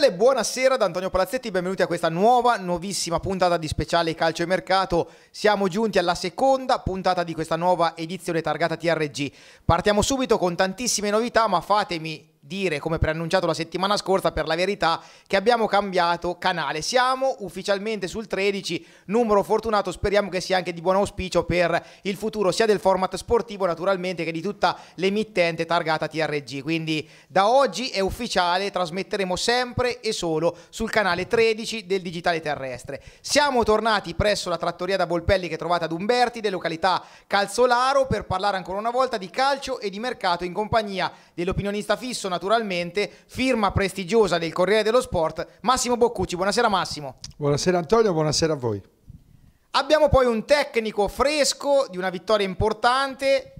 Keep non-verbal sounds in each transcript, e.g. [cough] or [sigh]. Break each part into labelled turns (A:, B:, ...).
A: Iniziale, buonasera da Antonio Palazzetti, benvenuti a questa nuova, nuovissima puntata di speciale Calcio e Mercato. Siamo giunti alla seconda puntata di questa nuova edizione targata TRG. Partiamo subito con tantissime novità, ma fatemi dire, come preannunciato la settimana scorsa, per la verità, che abbiamo cambiato canale. Siamo ufficialmente sul 13, numero fortunato, speriamo che sia anche di buon auspicio per il futuro sia del format sportivo naturalmente che di tutta l'emittente targata TRG. Quindi da oggi è ufficiale, trasmetteremo sempre e solo sul canale 13 del digitale terrestre. Siamo tornati presso la trattoria da Volpelli che trovate ad Umberti, delle località Calzolaro, per parlare ancora una volta di calcio e di mercato in compagnia dell'opinionista fisso naturalmente, firma prestigiosa del Corriere dello Sport, Massimo Boccucci. Buonasera Massimo.
B: Buonasera Antonio, buonasera a voi.
A: Abbiamo poi un tecnico fresco di una vittoria importante.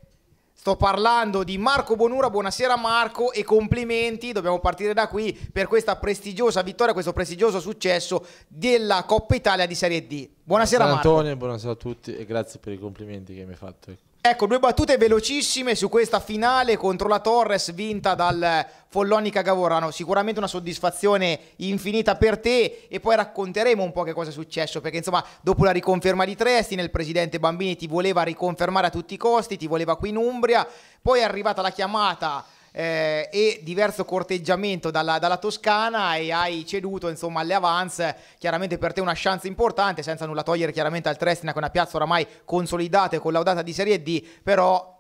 A: Sto parlando di Marco Bonura, buonasera Marco e complimenti, dobbiamo partire da qui per questa prestigiosa vittoria, questo prestigioso successo della Coppa Italia di Serie D. Buonasera, buonasera Marco. Antonio,
C: buonasera a tutti e grazie per i complimenti che mi hai fatto. Ecco.
A: Ecco, due battute velocissime su questa finale contro la Torres vinta dal Follonica Gavorano. Sicuramente una soddisfazione infinita per te e poi racconteremo un po' che cosa è successo perché insomma dopo la riconferma di Trestin il presidente Bambini ti voleva riconfermare a tutti i costi, ti voleva qui in Umbria, poi è arrivata la chiamata eh, e diverso corteggiamento dalla, dalla, Toscana e hai ceduto insomma alle avance, chiaramente per te una chance importante, senza nulla togliere chiaramente al Trestina che è una piazza oramai consolidata e collaudata di Serie D, però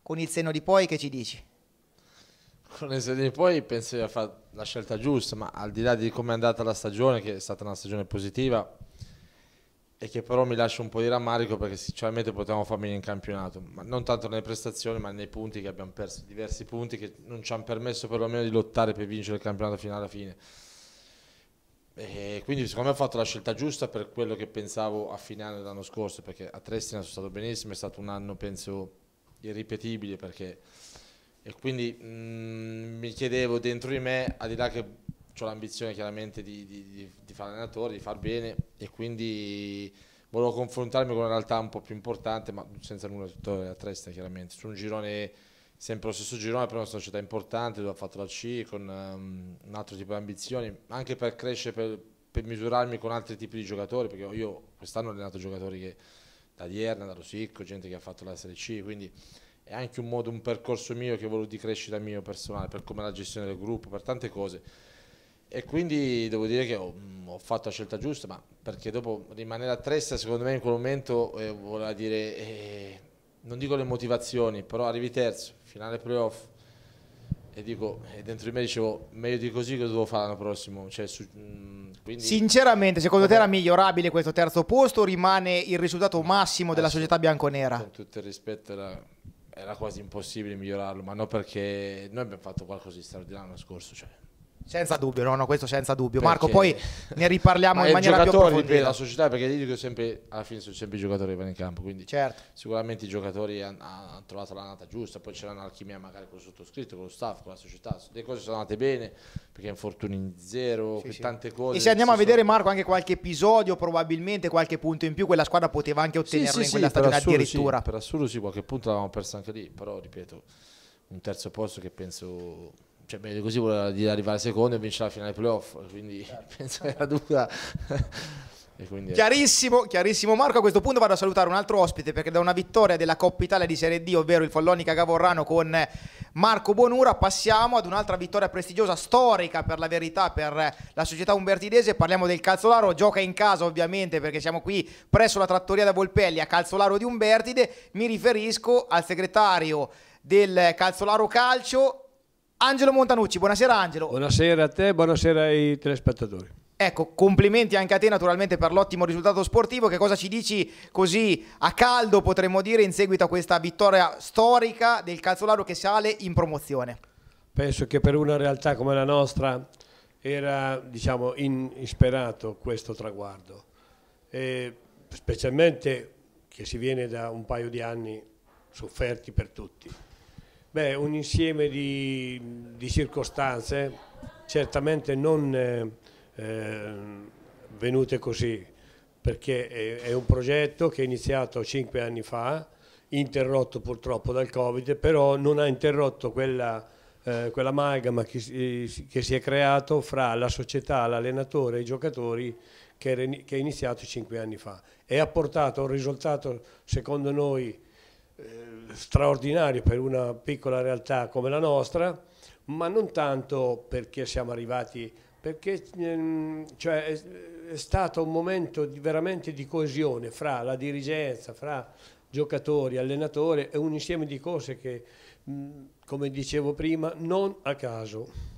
A: con il senno di poi che ci dici?
C: Con il senno di poi penso di aver fatto la scelta giusta, ma al di là di come è andata la stagione, che è stata una stagione positiva, e che però mi lascia un po' di rammarico perché sinceramente potevamo far meglio in campionato, ma non tanto nelle prestazioni ma nei punti che abbiamo perso, diversi punti che non ci hanno permesso perlomeno di lottare per vincere il campionato fino alla fine. E quindi secondo me ho fatto la scelta giusta per quello che pensavo a fine anno dell'anno scorso, perché a Trestina sono stato benissimo, è stato un anno penso irripetibile perché... e quindi mh, mm, mi chiedevo dentro di me, al di là che ho l'ambizione chiaramente di, di, di, fare allenatore, di far bene e quindi volevo confrontarmi con una realtà un po' più importante, ma senza nulla tutto a testa chiaramente, su un girone sempre lo stesso girone, però una società importante dove ho fatto la C con um, un altro tipo di ambizioni, anche per crescere, per, per, misurarmi con altri tipi di giocatori, perché io quest'anno ho allenato giocatori che, da Dierna, da Rosicco, gente che ha fatto la Serie C, quindi è anche un modo, un percorso mio che ho voluto di crescita mio personale, per come la gestione del gruppo, per tante cose e quindi devo dire che ho, mm, ho, fatto la scelta giusta, ma perché dopo rimanere a Tresta secondo me in quel momento eh, voleva dire, eh, non dico le motivazioni, però arrivi terzo, finale playoff e dico, e dentro di me dicevo, meglio di così cosa devo fare l'anno prossimo? Cioè, su, mm, quindi...
A: Sinceramente, secondo te era migliorabile questo terzo posto o rimane il risultato massimo della società bianconera? Con
C: tutto il rispetto era, era quasi impossibile migliorarlo, ma non perché noi abbiamo fatto qualcosa di straordinario l'anno scorso, cioè
A: senza dubbio, no, no, questo senza dubbio. Perché? Marco, poi ne riparliamo Ma in maniera più approfondita. Per la
C: società, perché io dico sempre, alla fine sono sempre i giocatori che vanno in campo, quindi certo. sicuramente i giocatori hanno, hanno trovato la nata giusta, poi c'era un'alchimia magari con il sottoscritto, con lo staff, con la società, le cose sono andate bene, perché infortuni zero, sì, sì. tante cose. E se andiamo a
A: vedere sono... Marco anche qualche episodio, probabilmente qualche punto in più, quella squadra poteva anche ottenerlo sì, in quella stagione addirittura.
C: Sì, per assurdo sì, qualche punto l'avevamo perso anche lì, però ripeto, un terzo posto che penso cioè bene così voleva dire arrivare secondo e vincere la finale playoff, quindi certo.
A: [laughs] penso che era dura. [laughs] Quindi... Chiarissimo, chiarissimo Marco, a questo punto vado a salutare un altro ospite perché da una vittoria della Coppa Italia di Serie D, ovvero il Follonica Gavorrano con Marco Bonura, passiamo ad un'altra vittoria prestigiosa, storica per la verità per la società umbertidese, parliamo del Calzolaro, gioca in casa ovviamente perché siamo qui presso la trattoria da Volpelli a Calzolaro di Umbertide, mi riferisco al segretario del Calzolaro Calcio Angelo Montanucci, buonasera Angelo.
D: Buonasera a te, buonasera ai telespettatori.
A: Ecco, complimenti anche a te naturalmente per l'ottimo risultato sportivo, che cosa ci dici così a caldo potremmo dire in seguito a questa vittoria storica del Calzolaro che sale in promozione?
D: Penso che per una realtà come la nostra era diciamo, insperato questo traguardo, e specialmente che si viene da un paio di anni sofferti per tutti. Beh, un insieme di, di circostanze, certamente non eh, eh, venute così, perché è, è, un progetto che è iniziato cinque anni fa, interrotto purtroppo dal Covid, però non ha interrotto quella, eh, quell'amalgama che, che, si è creato fra la società, l'allenatore e i giocatori che, era, che è iniziato cinque anni fa e ha portato a un risultato secondo noi eh, straordinario per una piccola realtà come la nostra, ma non tanto perché siamo arrivati, perché ehm, cioè, è, stato un momento di, veramente di coesione fra la dirigenza, fra giocatori, allenatore, e un insieme di cose che, come dicevo prima, non a caso.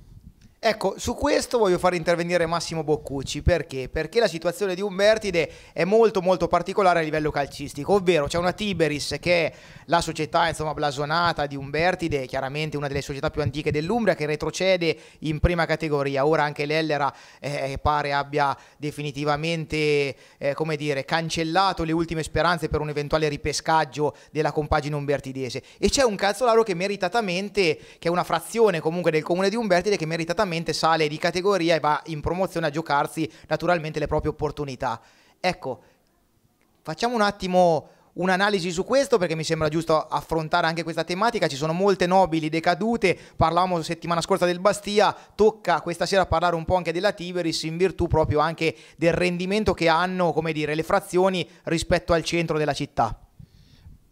A: Ecco, su questo voglio far intervenire Massimo Boccucci, perché? Perché la situazione di Umbertide è molto molto particolare a livello calcistico, ovvero c'è una Tiberis che è la società insomma blasonata di Umbertide, chiaramente una delle società più antiche dell'Umbria che retrocede in prima categoria, ora anche l'Ellera eh, pare abbia definitivamente eh, come dire, cancellato le ultime speranze per un eventuale ripescaggio della compagine umbertidese e c'è un calzolaro che meritatamente, che è una frazione comunque del comune di Umbertide, che meritatamente chiaramente sale di categoria e va in promozione a giocarsi naturalmente le proprie opportunità. Ecco, facciamo un attimo un'analisi su questo perché mi sembra giusto affrontare anche questa tematica. Ci sono molte nobili decadute, parlavamo settimana scorsa del Bastia, tocca questa sera parlare un po' anche della Tiberis in virtù proprio anche del rendimento che hanno, come dire, le frazioni rispetto al centro della città.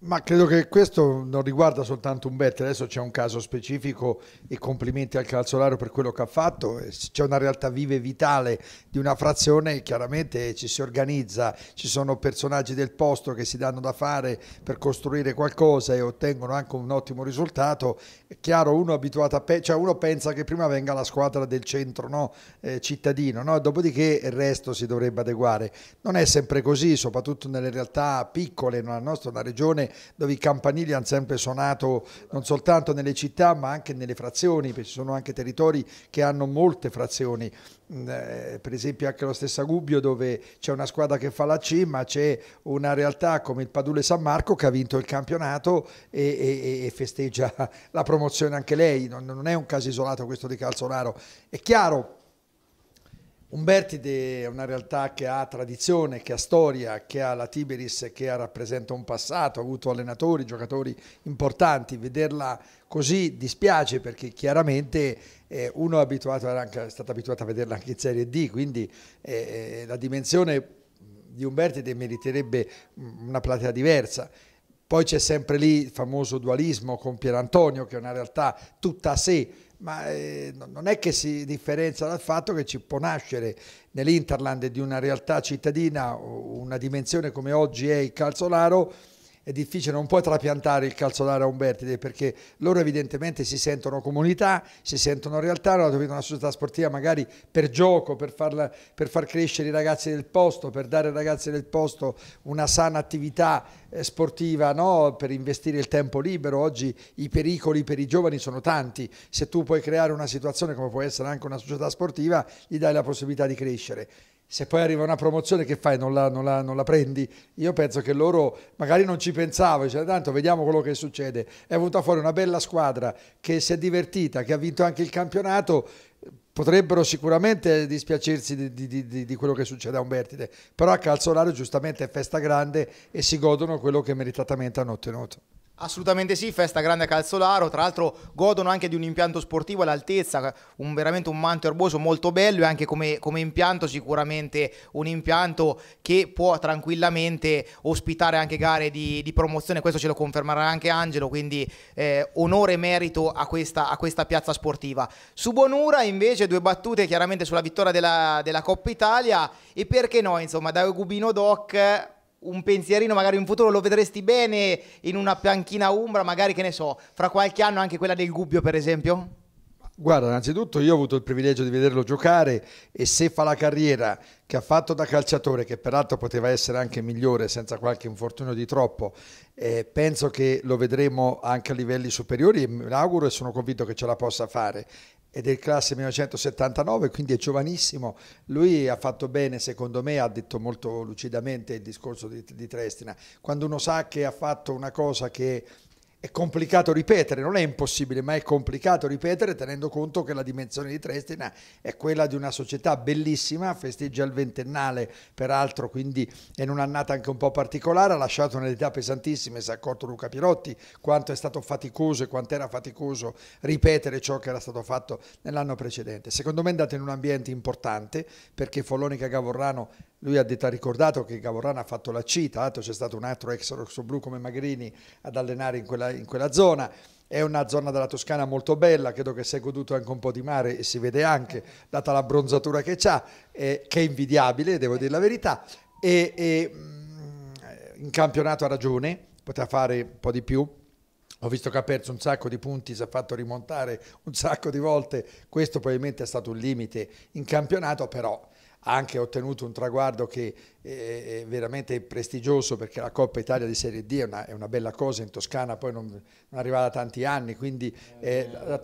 B: Ma credo che questo non riguarda soltanto un bet, adesso c'è un caso specifico e complimenti al Calzolaro per quello che ha fatto, c'è una realtà viva e vitale di una frazione, chiaramente ci si organizza, ci sono personaggi del posto che si danno da fare per costruire qualcosa e ottengono anche un ottimo risultato, è chiaro uno abituato a pe- cioè uno pensa che prima venga la squadra del centro no? eh, cittadino, no? dopodiché il resto si dovrebbe adeguare, non è sempre così, soprattutto nelle realtà piccole, nella nostra una regione dove i campanili hanno sempre suonato non soltanto nelle città ma anche nelle frazioni, perché ci sono anche territori che hanno molte frazioni, mm, eh, per esempio anche lo stesso Agubbio dove c'è una squadra che fa la C ma c'è una realtà come il Padule San Marco che ha vinto il campionato e, e, e festeggia [laughs] la promozione anche lei, non, non è un caso isolato questo di Calzolaro, è chiaro Umbertide è una realtà che ha tradizione, che ha storia, che ha la Tiberis, che ha, rappresenta un passato, ha avuto allenatori, giocatori importanti. Vederla così dispiace perché chiaramente eh, uno è, abituato, era anche, è stato abituato a vederla anche in Serie D, quindi eh, eh la dimensione di Umbertide meriterebbe mm, una platea diversa. Poi c'è sempre lì il famoso dualismo con Pierantonio, che è una realtà tutta a sé, ma eh, non è che si differenzia dal fatto che ci può nascere nell'Interland di una realtà cittadina una dimensione come oggi è il Calzolaro è difficile, non puoi trapiantare il calzolare a Umbertide perché loro evidentemente si sentono comunità, si sentono realtà, hanno dovuto una società sportiva magari per gioco, per, farla, per, far crescere i ragazzi del posto, per dare ai ragazzi del posto una sana attività eh, sportiva, no? per investire il tempo libero. Oggi i pericoli per i giovani sono tanti, se tu puoi creare una situazione come può essere anche una società sportiva, gli dai la possibilità di crescere se poi arriva una promozione che fai? Non la, non, la, non la, prendi? Io penso che loro magari non ci pensavano, cioè, tanto vediamo quello che succede. È venuta fuori una bella squadra che si è divertita, che ha vinto anche il campionato. Potrebbero sicuramente dispiacersi di, di, di, di quello che succede a Umbertide, vertice, però a Calzolaro giustamente è festa grande e si godono quello che meritatamente hanno ottenuto.
A: Assolutamente sì, festa grande a Calzolaro, tra l'altro godono anche di un impianto sportivo all'altezza, un, veramente un manto erboso molto bello e anche come, come, impianto sicuramente un impianto che può tranquillamente ospitare anche gare di, di promozione, questo ce lo confermerà anche Angelo, quindi eh, onore e merito a questa, a questa, piazza sportiva. Su Bonura invece due battute chiaramente sulla vittoria della, della Coppa Italia e perché no, insomma, da Gubino Doc un pensierino, magari in futuro lo vedresti bene in una panchina umbra, magari che ne so, fra qualche anno anche quella del Gubbio per esempio?
B: Guarda, innanzitutto io ho avuto il privilegio di vederlo giocare e se fa la carriera che ha fatto da calciatore, che peraltro poteva essere anche migliore senza qualche infortunio di troppo, eh, penso che lo vedremo anche a livelli superiori e mi auguro e sono convinto che ce la possa fare è del classe 1979, quindi è giovanissimo. Lui ha fatto bene, secondo me, ha detto molto lucidamente il discorso di, di Trestina. Quando uno sa che ha fatto una cosa che è complicato ripetere, non è impossibile, ma è complicato ripetere tenendo conto che la dimensione di Trestina è quella di una società bellissima, festeggia il ventennale peraltro, quindi è in un'annata anche un po' particolare, ha lasciato un'eredità pesantissima, si è accorto Luca Pirotti quanto è stato faticoso e quanto era faticoso ripetere ciò che era stato fatto nell'anno precedente. Secondo me è andato in un ambiente importante perché Follonica Gavorrano lui ha detto, ha ricordato che Gavorrano ha fatto la C, tra l'altro c'è stato un altro ex rosso blu come Magrini ad allenare in quella in quella zona. È una zona della Toscana molto bella, credo che si è goduto anche un po' di mare e si vede anche, data la bronzatura che ha, eh, che è invidiabile, devo dire la verità. E, e, mm, in campionato ha ragione, poteva fare un po' di più. Ho visto che ha perso un sacco di punti, si è fatto rimontare un sacco di volte, questo probabilmente è stato un limite in campionato, però ha anche ottenuto un traguardo che eh, è veramente prestigioso perché la Coppa Italia di Serie D è una, è una bella cosa in Toscana, poi non, non arriva da tanti anni, quindi, eh, eh,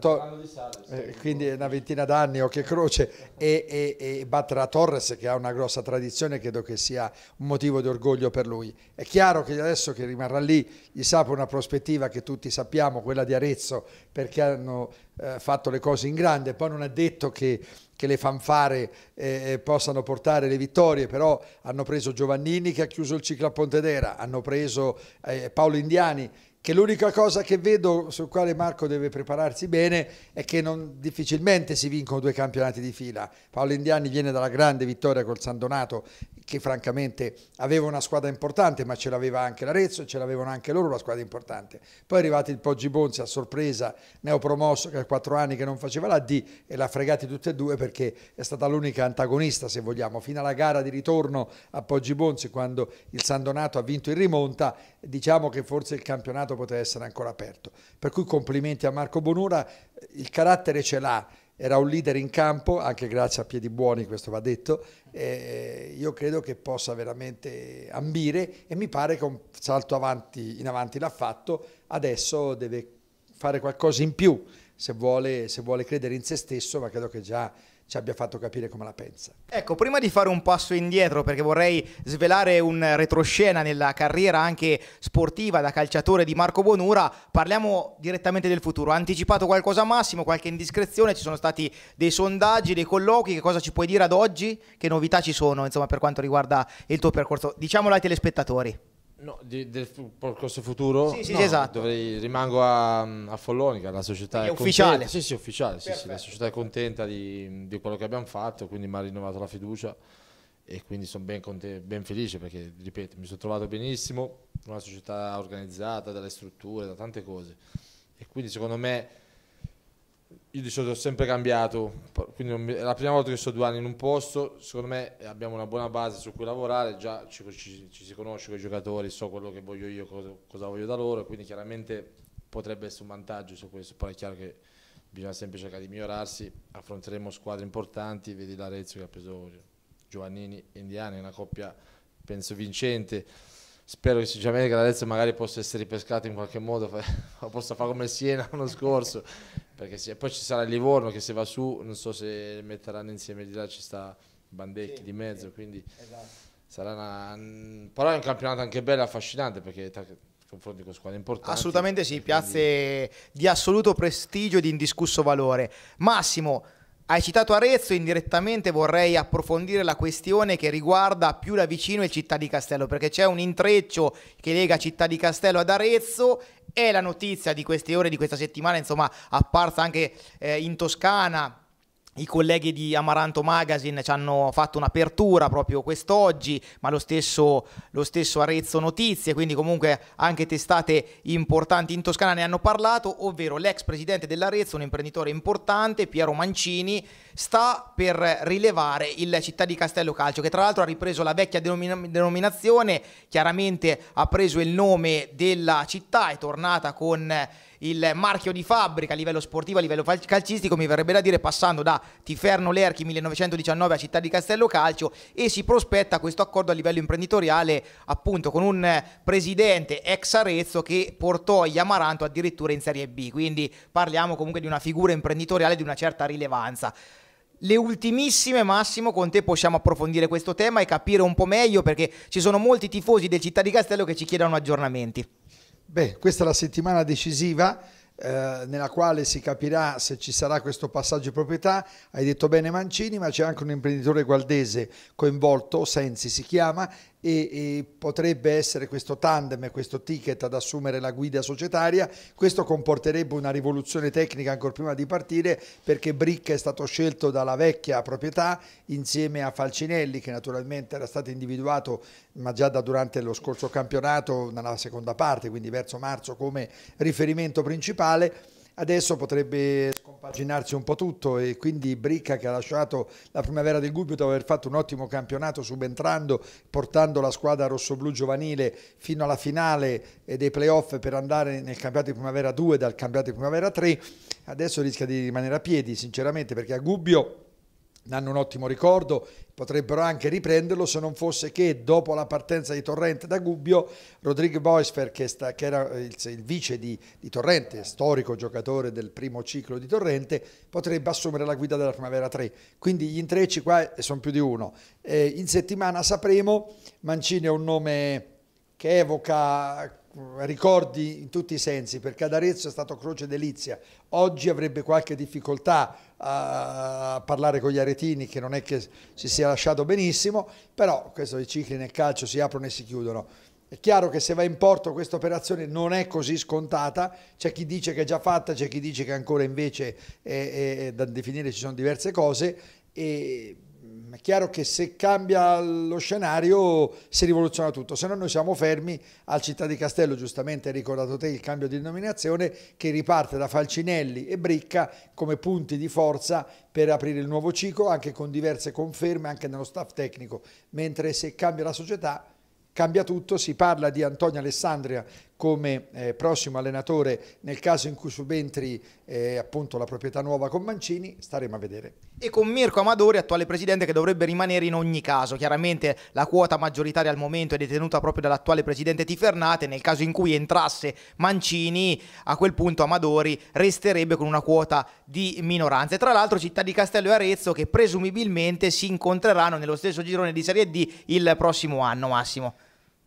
B: eh, quindi una ventina d'anni o che croce, e, e, e battere la Torres che ha una grossa tradizione credo che sia un motivo di orgoglio per lui. È chiaro che adesso che rimarrà lì gli sapo una prospettiva che tutti sappiamo, quella di Arezzo, perché hanno eh, fatto le cose in grande, poi non è detto che che le fanfare eh, possano portare le vittorie, però hanno preso Giovannini che ha chiuso il ciclo a Pontedera, hanno preso eh, Paolo Indiani che l'unica cosa che vedo sul quale Marco deve prepararsi bene è che non, difficilmente si vincono due campionati di fila. Paolo Indiani viene dalla grande vittoria col San Donato, che francamente aveva una squadra importante, ma ce l'aveva anche l'Arezzo e ce l'avevano anche loro la squadra importante. Poi è arrivato il Poggi Bonzi a sorpresa, neopromosso, che ha quattro anni che non faceva la D e l'ha fregati tutte e due perché è stata l'unica antagonista, se vogliamo, fino alla gara di ritorno a Poggi Bonzi, quando il San Donato ha vinto in rimonta, diciamo che forse il campionato campionato poteva essere ancora aperto. Per cui complimenti a Marco Bonura, il carattere ce l'ha, era un leader in campo, anche grazie a piedi buoni, questo va detto, io credo che possa veramente ambire e mi pare che un salto avanti, in avanti l'ha fatto, adesso deve fare qualcosa in più se vuole, se
A: vuole credere in se stesso, ma credo che già ci abbia fatto capire come la pensa. Ecco, prima di fare un passo indietro, perché vorrei svelare un retroscena nella carriera anche sportiva da calciatore di Marco Bonura, parliamo direttamente del futuro. Ha anticipato qualcosa Massimo, qualche indiscrezione, ci sono stati dei sondaggi, dei colloqui, che cosa ci puoi dire ad oggi? Che novità ci sono, insomma, per quanto riguarda il tuo percorso? Diciamolo ai telespettatori.
C: No, di, del percorso futuro? Sì, sì, no, sì esatto. Dovrei, rimango a, a Follonica, la società è, è, ufficiale. Sì, sì, ufficiale, sì, sì, la società è contenta di, di quello che abbiamo fatto, quindi mi ha rinnovato la fiducia e quindi sono ben, ben, felice perché, ripeto, mi sono trovato benissimo, una società organizzata, dalle strutture, da tante cose. E quindi secondo me io di solito ho sempre cambiato, quindi è la prima volta che sto due anni in un posto, secondo me eh, abbiamo una buona base su cui lavorare, già ci, ci, ci si conosce con i giocatori, so quello che voglio io, cosa, cosa, voglio da loro, quindi chiaramente potrebbe essere un vantaggio su questo, poi è chiaro che bisogna sempre cercare di migliorarsi, affronteremo squadre importanti, vedi l'Arezzo che ha preso Giovannini e Indiani, una coppia penso vincente spero che sinceramente Gradezza magari possa essere ripescata in qualche modo, [laughs] possa fare come Siena l'anno scorso, perché se, poi ci sarà il Livorno che se va su non so se metteranno insieme di là ci sta Bandecchi sì, di mezzo, sì, quindi esatto. sarà una... però è un campionato anche bello e affascinante perché tra, confronti con squadre importanti. Assolutamente
A: sì, piazze quindi... di assoluto prestigio e di indiscusso valore. Massimo, hai citato Arezzo, indirettamente vorrei approfondire la questione che riguarda più da vicino il Città di Castello, perché c'è un intreccio che lega Città di Castello ad Arezzo è la notizia di queste ore, di questa settimana, insomma, apparsa anche eh, in Toscana i colleghi di Amaranto Magazine ci hanno fatto un'apertura proprio quest'oggi, ma lo stesso, lo stesso, Arezzo Notizie, quindi comunque anche testate importanti in Toscana ne hanno parlato, ovvero l'ex presidente dell'Arezzo, un imprenditore importante, Piero Mancini, sta per rilevare il Città di Castello Calcio, che tra l'altro ha ripreso la vecchia denominazione, chiaramente ha preso il nome della città, è tornata con il marchio di fabbrica a livello sportivo, a livello calcistico, mi verrebbe da dire passando da Tiferno Lerchi 1919 a Città di Castello Calcio e si prospetta questo accordo a livello imprenditoriale appunto con un presidente ex Arezzo che portò gli Amaranto addirittura in Serie B, quindi parliamo comunque di una figura imprenditoriale di una certa rilevanza. Le ultimissime, Massimo, con te possiamo approfondire questo tema e capire un po' meglio perché ci sono molti tifosi del Città di Castello che ci chiedono aggiornamenti.
B: Beh, questa è la settimana decisiva eh, nella quale si capirà se ci sarà questo passaggio di proprietà. Hai detto bene Mancini, ma c'è anche un imprenditore gualdese coinvolto, Sensi si chiama, e, e, potrebbe essere questo tandem, questo ticket ad assumere la guida societaria. Questo comporterebbe una rivoluzione tecnica ancora prima di partire perché Brick è stato scelto dalla vecchia proprietà insieme a Falcinelli che naturalmente era stato individuato ma già da durante lo scorso campionato nella seconda parte, quindi verso marzo come riferimento principale male, adesso potrebbe scompaginarsi un po' tutto e quindi Bricca che ha lasciato la primavera del Gubbio dopo aver fatto un ottimo campionato subentrando, portando la squadra rossoblu giovanile fino alla finale dei playoff per andare nel campionato di primavera 2 dal campionato di primavera 3, adesso rischia di rimanere a piedi sinceramente perché a Gubbio ne hanno un ottimo ricordo, potrebbero anche riprenderlo se non fosse che dopo la partenza di Torrente da Gubbio, Rodrigo Boisfer, che, sta, che era il, il vice di, di, Torrente, storico giocatore del primo ciclo di Torrente, potrebbe assumere la guida della Primavera 3. Quindi gli intrecci qua eh, sono più di uno. Eh, in settimana sapremo, Mancini è un nome che evoca eh, ricordi in tutti i sensi, perché ad Arezzo è stato Croce d'Elizia, oggi avrebbe qualche difficoltà a parlare con gli aretini che non è che si sia lasciato benissimo, però questo, i cicli nel calcio si aprono e si chiudono. È chiaro che se va in porto questa operazione non è così scontata, c'è chi dice che è già fatta, c'è chi dice che ancora invece è, è, è da definire ci sono diverse cose e Ehm, è chiaro che se cambia lo scenario si rivoluziona tutto, se no noi siamo fermi al Città di Castello, giustamente hai ricordato te il cambio di nominazione che riparte da Falcinelli e Bricca come punti di forza per aprire il nuovo ciclo, anche con diverse conferme, anche nello staff tecnico, mentre se cambia la società cambia tutto, si parla di Antonio Alessandria come eh, prossimo allenatore nel caso in cui subentri eh, appunto la proprietà nuova con Mancini, staremo a vedere.
A: E con Mirko Amadori, attuale presidente, che dovrebbe rimanere in ogni caso. Chiaramente la quota maggioritaria al momento è detenuta proprio dall'attuale presidente Tifernate. Nel caso in cui entrasse Mancini, a quel punto Amadori resterebbe con una quota di minoranza. E tra l'altro città di Castello e Arezzo che presumibilmente si incontreranno nello stesso girone di Serie D il prossimo anno, Massimo.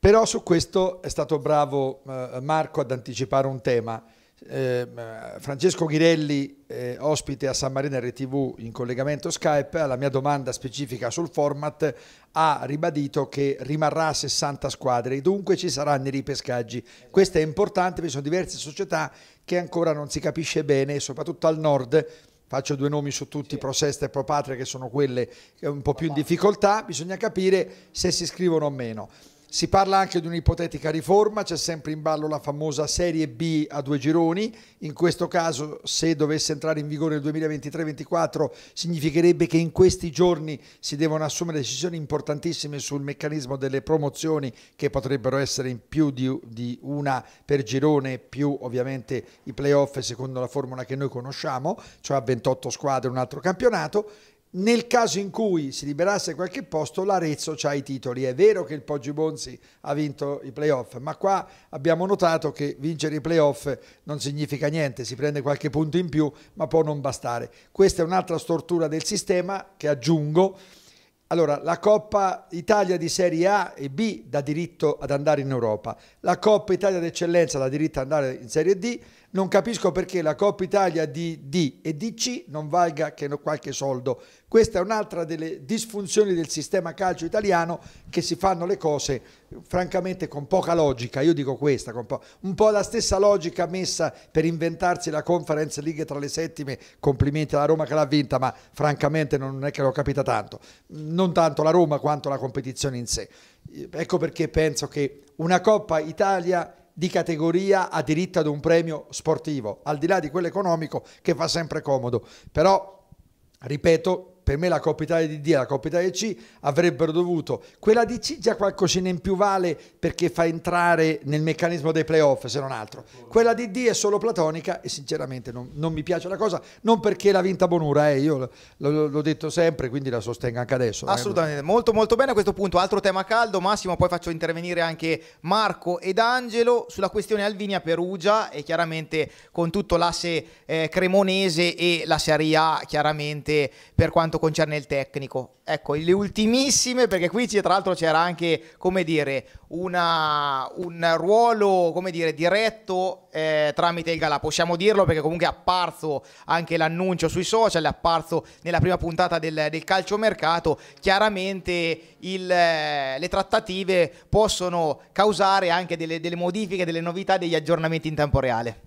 B: Però su questo è stato bravo eh, Marco ad anticipare un tema. Eh, eh, Francesco Ghirelli, ospite a San Marino RTV in collegamento Skype, alla mia domanda specifica sul format ha ribadito che rimarrà a 60 squadre, e dunque ci saranno i ripescaggi. Questo è importante perché sono diverse società che ancora non si capisce bene, soprattutto al nord, faccio due nomi su tutti, sì. Prosesta e Propatria, che sono quelle un po' più in difficoltà, bisogna capire se si iscrivono o meno. Si parla anche di un'ipotetica riforma, c'è sempre in ballo la famosa Serie B a due gironi, in questo caso se dovesse entrare in vigore il 2023-2024 significherebbe che in questi giorni si devono assumere decisioni importantissime sul meccanismo delle promozioni che potrebbero essere in più di, di una per girone, più ovviamente i playoff secondo la formula che noi conosciamo, cioè a 28 squadre un altro campionato nel caso in cui si liberasse qualche posto, l'Arezzo ha i titoli. È vero che il Poggi Bonzi ha vinto i playoff, ma qua abbiamo notato che vincere i playoff non significa niente, si prende qualche punto in più, ma può non bastare. Questa è un'altra stortura del sistema che aggiungo. Allora, la Coppa Italia di Serie A e B dà diritto ad andare in Europa, la Coppa Italia d'eccellenza la diritto ad andare in Serie D, non capisco perché la Coppa Italia di D e di C non valga che qualche soldo. Questa è un'altra delle disfunzioni del sistema calcio italiano che si fanno le cose francamente con poca logica, io dico questa, po un po' la stessa logica messa per inventarsi la Conference League tra le settime, complimenti alla Roma che l'ha vinta, ma francamente non è che l'ho capita tanto, non tanto la Roma quanto la competizione in sé. Ecco perché penso che una Coppa Italia di categoria ha diritto ad un premio sportivo, al di là di quello economico che fa sempre comodo. Però, ripeto, per me la Coppa Italia di D e la Coppa Italia C avrebbero dovuto, quella di C già qualcosina in più vale perché fa entrare nel meccanismo dei playoff se non altro, quella di D è solo platonica e sinceramente non, non mi piace la cosa, non perché l'ha vinta
A: Bonura, eh, io l'ho detto sempre quindi la sostengo anche adesso. Eh. Assolutamente, eh. molto molto bene a questo punto, altro tema caldo, Massimo poi faccio intervenire anche Marco ed Angelo sulla questione Alvinia-Perugia e chiaramente con tutto l'asse eh, cremonese e la Serie A chiaramente per quanto concerne il tecnico. Ecco, le ultimissime, perché qui c'è, tra l'altro c'era anche, come dire, una, un ruolo, come dire, diretto eh, tramite il Galà. Possiamo dirlo perché comunque è apparso anche l'annuncio sui social, è apparso nella prima puntata del, del calciomercato. Chiaramente il, eh, le trattative possono causare anche delle, delle modifiche, delle novità, degli aggiornamenti in tempo reale.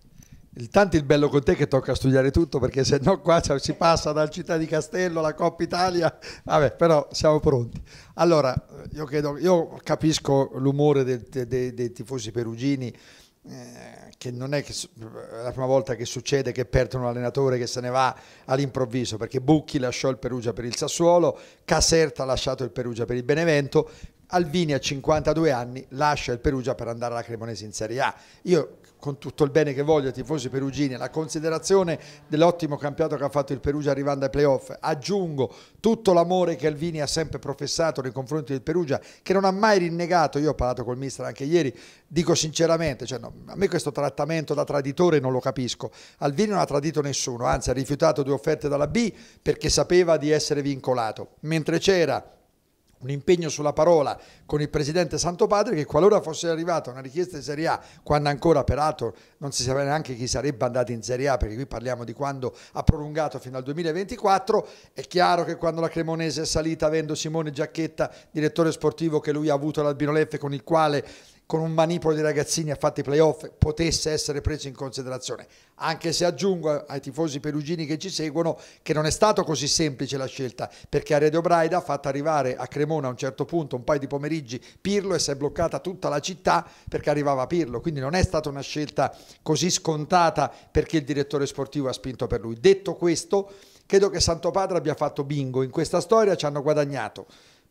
B: Il tanto il bello con te che tocca studiare tutto perché se no qua si passa dal Città di Castello alla Coppa Italia, vabbè però siamo pronti. Allora io, credo, io capisco l'umore dei, dei, dei, tifosi perugini eh, che non è, che, è la prima volta che succede che perdono l'allenatore che se ne va all'improvviso perché Bucchi lasciò il Perugia per il Sassuolo, Caserta ha lasciato il Perugia per il Benevento, Alvini a 52 anni lascia il Perugia per andare alla Cremonese in Serie A. Io con tutto il bene che voglio ai tifosi perugini, la considerazione dell'ottimo campionato che ha fatto il Perugia arrivando ai playoff, aggiungo tutto l'amore che Alvini ha sempre professato nei confronti del Perugia, che non ha mai rinnegato, io ho parlato col mister anche ieri, dico sinceramente, cioè no, a me questo trattamento da traditore non lo capisco, Alvini non ha tradito nessuno, anzi ha rifiutato due offerte dalla B perché sapeva di essere vincolato, mentre c'era un impegno sulla parola con il presidente Santo Padre che qualora fosse arrivata una richiesta di Serie A, quando ancora peraltro non si sapeva neanche chi sarebbe andato in Serie A, perché qui parliamo di quando ha prolungato fino al 2024, è chiaro che quando la Cremonese è salita avendo Simone Giacchetta, direttore sportivo che lui ha avuto all'Albino Leffe con il quale con un manipolo di ragazzini ha fatti playoff potesse essere preso in considerazione. Anche se aggiungo ai tifosi perugini che ci seguono che non è stata così semplice la scelta, perché Aredo Braida ha fatto arrivare a Cremona a un certo punto, un paio di pomeriggi, Pirlo e si è bloccata tutta la città perché arrivava Pirlo. Quindi non è stata una scelta così scontata perché il direttore sportivo ha spinto per lui. Detto questo, credo che Santo Padre abbia fatto bingo. In questa storia ci hanno guadagnato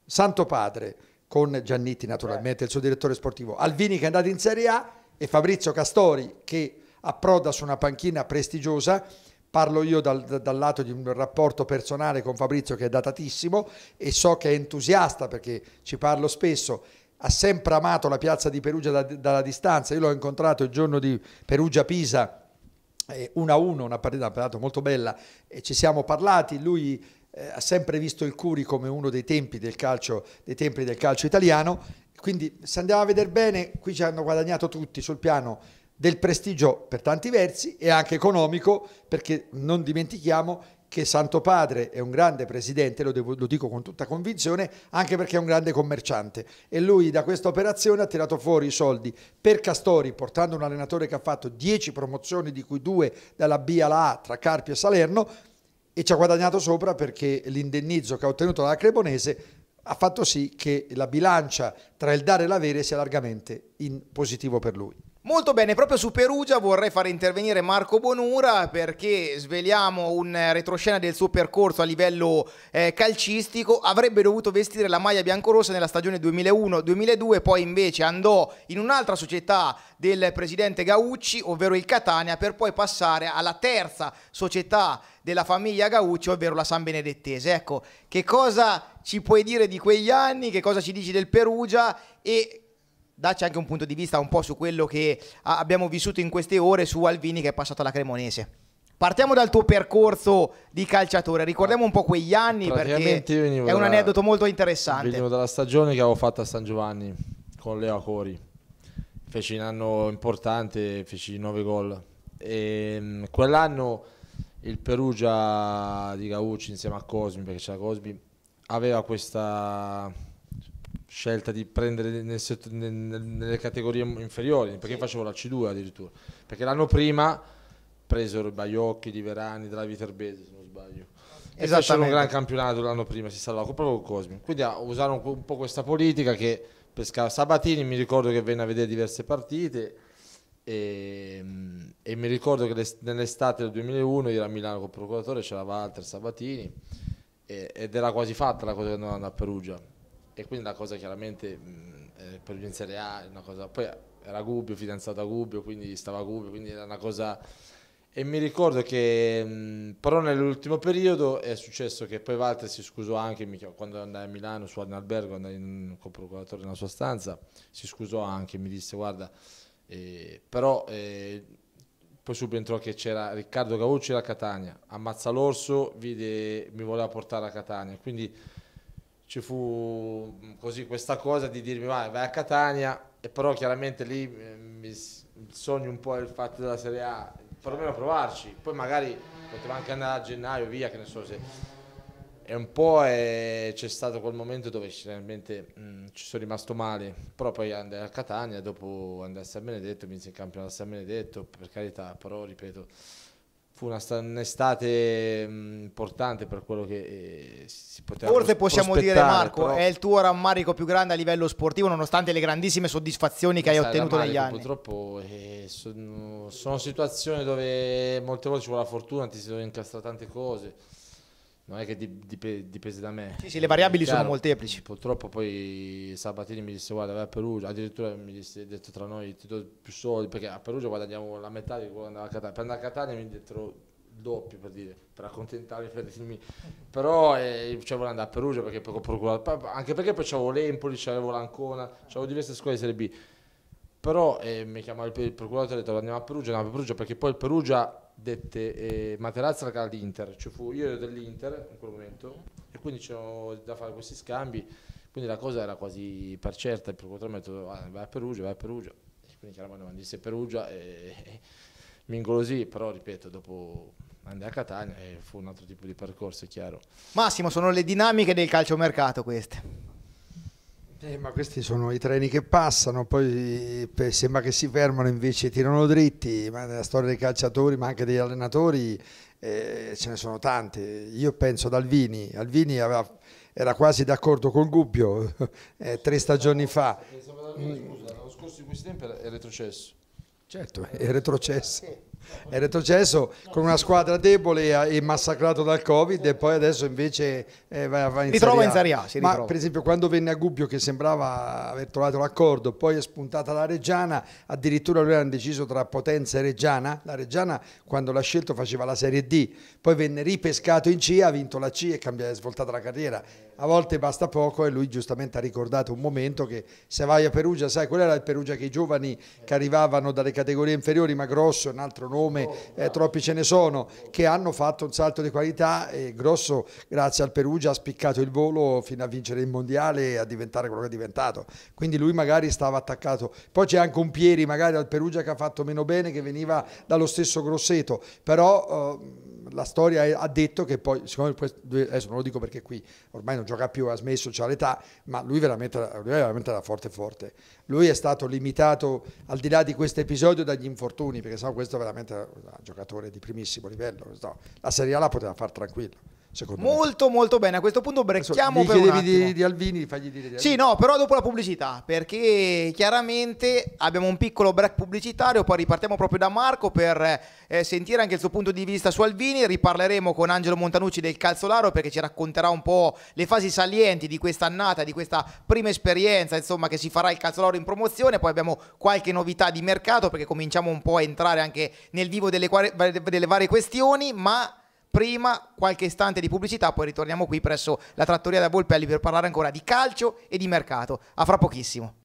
B: Santo Padre con Giannitti naturalmente, eh. il suo direttore sportivo, Alvini che è andato in Serie A e Fabrizio Castori che approda su una panchina prestigiosa parlo io dal, dal, lato di un rapporto personale con Fabrizio che è datatissimo e so che è entusiasta perché ci parlo spesso, ha sempre amato la piazza di Perugia da, dalla distanza, io l'ho incontrato il giorno di Perugia-Pisa, 1 eh, una partita molto bella, e ci siamo parlati, lui eh, ha sempre visto il Curi come uno dei tempi del calcio, dei tempi del calcio italiano, quindi se andiamo a vedere bene qui ci hanno guadagnato tutti sul piano del prestigio per tanti versi e anche economico perché non dimentichiamo che Santo Padre è un grande presidente, lo, devo, lo, dico con tutta convinzione, anche perché è un grande commerciante e lui da questa operazione ha tirato fuori i soldi per Castori, portando un allenatore che ha fatto 10 promozioni, di cui due dalla B alla A tra Carpi e Salerno, e ci ha guadagnato sopra perché l'indennizzo che ha ottenuto dalla Cremonese ha fatto sì che la bilancia tra il dare e l'avere sia largamente in positivo per lui.
A: Molto bene, proprio su Perugia vorrei far intervenire Marco Bonura perché sveliamo un retroscena del suo percorso a livello eh, calcistico. Avrebbe dovuto vestire la maglia biancorossa nella stagione 2001-2002, poi invece andò in un'altra società del presidente Gaucci, ovvero il Catania, per poi passare alla terza società della famiglia Gaucci, ovvero la San Benedettese. Ecco, che cosa ci puoi dire di quegli anni, che cosa ci dici del Perugia e Dacci anche un punto di vista un po' su quello che abbiamo vissuto in queste ore su Alvini che è passato alla Cremonese. Partiamo dal tuo percorso di calciatore, ricordiamo un po' quegli anni perché è un dalla, aneddoto molto interessante. Venivo
C: dalla stagione che avevo fatto a San Giovanni con Leo Acori, feci un anno importante, feci 9 gol. E, ehm, quell'anno il Perugia di Gaucci insieme a Cosmi, perché c'era Cosmi, aveva questa scelta di prendere nel nel, nelle categorie inferiori, perché facevo la C2 addirittura, perché l'anno prima presero i Baiocchi, di Verani, Dravi Terbese se non sbaglio. E esatto, facevano un gran campionato l'anno prima, si salvava proprio con Cosmi. Quindi ah, usarono un po' questa politica che pescava Sabatini, mi ricordo che venne a vedere diverse partite e, ehm, e mi ricordo che nell'estate del 2001 io ero a Milano con il procuratore, c'era Walter Sabatini e, ed era quasi fatta la cosa che andavano a Perugia e quindi la cosa chiaramente mh, eh, per in Serie A è una cosa poi era Gubbio, fidanzato a Gubbio quindi stava a Gubbio quindi era una cosa e mi ricordo che mh, però nell'ultimo periodo è successo che poi Walter si scusò anche quando andai a Milano su un albergo andai in il procuratore nella sua stanza si scusò anche mi disse guarda eh, però eh, poi subentrò che c'era Riccardo Gavucci a Catania ammazza l'orso vide, mi voleva portare a Catania quindi ci fu mm, così questa cosa di dirmi vai, vai a Catania e però chiaramente lì eh, mi, sogno un po' il fatto della Serie A, perlomeno provarci, poi magari poteva anche andare a gennaio via, che ne so se... E un po' c'è stato quel momento dove finalmente mm, ci sono rimasto male, però poi andai a Catania, dopo andai a San Benedetto, si è campionato a San Benedetto, per carità, però ripeto fu un'estate mm, importante per quello che eh, si poteva Forse possiamo dire Marco, però... è il
A: tuo rammarico più grande a livello sportivo nonostante le grandissime soddisfazioni che hai ottenuto negli anni.
C: Purtroppo eh, sono, sono situazioni dove molte volte ci vuole la fortuna, ti si devono incastrare tante cose non è che dip- dipese da me. Sì, sì, le variabili sono molteplici. Purtroppo poi Sabatini mi disse guarda vai a Perugia, addirittura mi disse detto tra noi ti do più soldi perché a Perugia guadagniamo la metà di quello che andava a Catania, per andare a Catania mi dietro il doppio per dire, per accontentarmi, per dirmi. però eh, cioè, volevo andare a Perugia perché poi procurare, anche perché poi c'avevo l'Empoli, c'avevo l'Ancona, c'avevo diverse scuole di Serie B, però eh, mi chiamava il, il procuratore e ho detto andiamo a Perugia, andiamo a Perugia perché poi il Perugia dette eh, Materazza era dell'Inter, cioè io ero dell'Inter in quel momento e quindi c'erano da fare questi scambi, quindi la cosa era quasi per certa, per quattro metri ah, vai a Perugia, vai a Perugia, e quindi chiaramente mi disse Perugia e, e [laughs] mi ingolosì, però ripeto dopo andai a Catania e fu un altro tipo di percorso, è chiaro.
A: Massimo, sono le dinamiche del calciomercato queste.
B: Eh, ma questi sono i treni che passano, poi eh, sembra che si fermano, invece tirano dritti, ma nella storia dei calciatori, ma anche degli allenatori, eh, ce ne sono tanti. Io penso ad Alvini, Alvini aveva, era quasi d'accordo con Gubbio [laughs] eh, tre stagioni fa.
C: Scusa, l'anno scorso in questi tempi è retrocesso. Certo, è retrocesso. Ah,
B: è retrocesso con una squadra debole e massacrato dal Covid e poi adesso invece eh, va, in Serie A. in Serie A, si ritrova. Ma per esempio quando venne a Gubbio che sembrava aver trovato l'accordo, poi è spuntata la Reggiana, addirittura lui hanno deciso tra Potenza e Reggiana, la Reggiana quando l'ha scelto faceva la Serie D, poi venne ripescato in C, ha vinto la C e è svoltata la carriera a volte basta poco e lui giustamente ha ricordato un momento che se vai a Perugia, sai, quello era il Perugia che i giovani che arrivavano dalle categorie inferiori, ma Grosso è un altro nome, oh, eh, troppi ce ne sono, che hanno fatto un salto di qualità e Grosso grazie al Perugia ha spiccato il volo fino a vincere il mondiale e a diventare quello che è diventato. Quindi lui magari stava attaccato. Poi c'è anche un Pieri magari al Perugia che ha fatto meno bene, che veniva dallo stesso Grosseto, però... Eh, la storia ha detto che poi, siccome adesso non lo dico perché qui ormai non gioca più, ha smesso, c'ha l'età, ma lui veramente, lui veramente era forte forte. Lui è stato limitato al di là di questo episodio dagli infortuni, perché sennò questo è veramente un giocatore di primissimo livello. No, la Serie A la poteva far tranquillo. Secondo molto
A: me. molto bene. A questo punto brecchiamo per un attimo. Di,
B: di Alvini, fagli dire di Alvini. Sì, no, però
A: dopo la pubblicità, perché chiaramente abbiamo un piccolo break pubblicitario, poi ripartiamo proprio da Marco per eh, sentire anche il suo punto di vista su Alvini, riparleremo con Angelo Montanucci del Calzolaro perché ci racconterà un po' le fasi salienti di quest'annata, di questa prima esperienza, insomma, che si farà il Calzolaro in promozione, poi abbiamo qualche novità di mercato perché cominciamo un po' a entrare anche nel vivo delle, delle varie questioni, ma prima qualche istante di pubblicità, poi ritorniamo qui presso la trattoria da Volpelli per parlare ancora di calcio e di mercato. A fra pochissimo.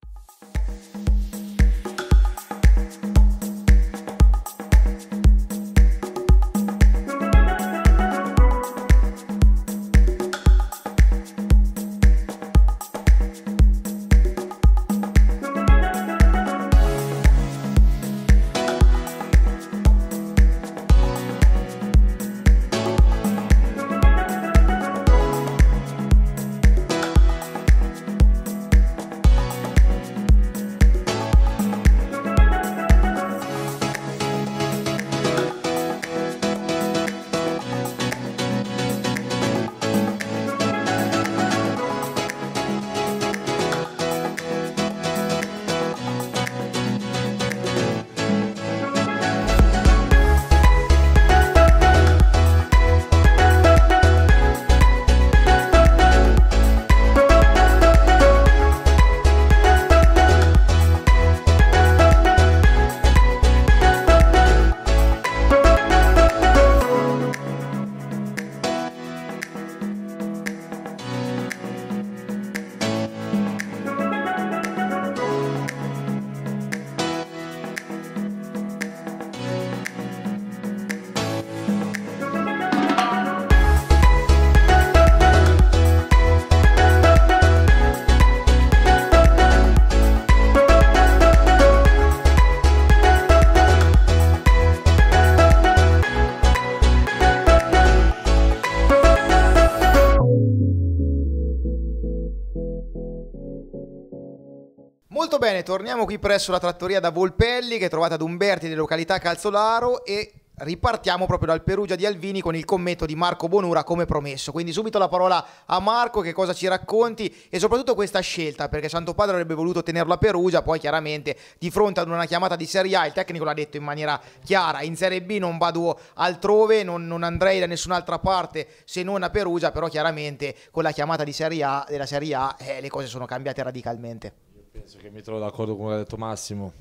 A: Molto bene, torniamo qui presso la trattoria da Volpelli che trovate ad Umberti di località Calzolaro e ripartiamo proprio dal Perugia di Alvini con il commento di Marco Bonura come promesso. Quindi subito la parola a Marco, che cosa ci racconti e soprattutto questa scelta, perché Santo Padre avrebbe voluto tenerlo a Perugia, poi chiaramente di fronte ad una chiamata di Serie A il tecnico l'ha detto in maniera chiara, in Serie B non vado altrove, non, non andrei da nessun'altra parte se non a Perugia, però chiaramente con la chiamata di Serie A, della Serie A eh, le cose sono cambiate radicalmente
C: penso che mi trovo d'accordo con quello che ha detto Massimo,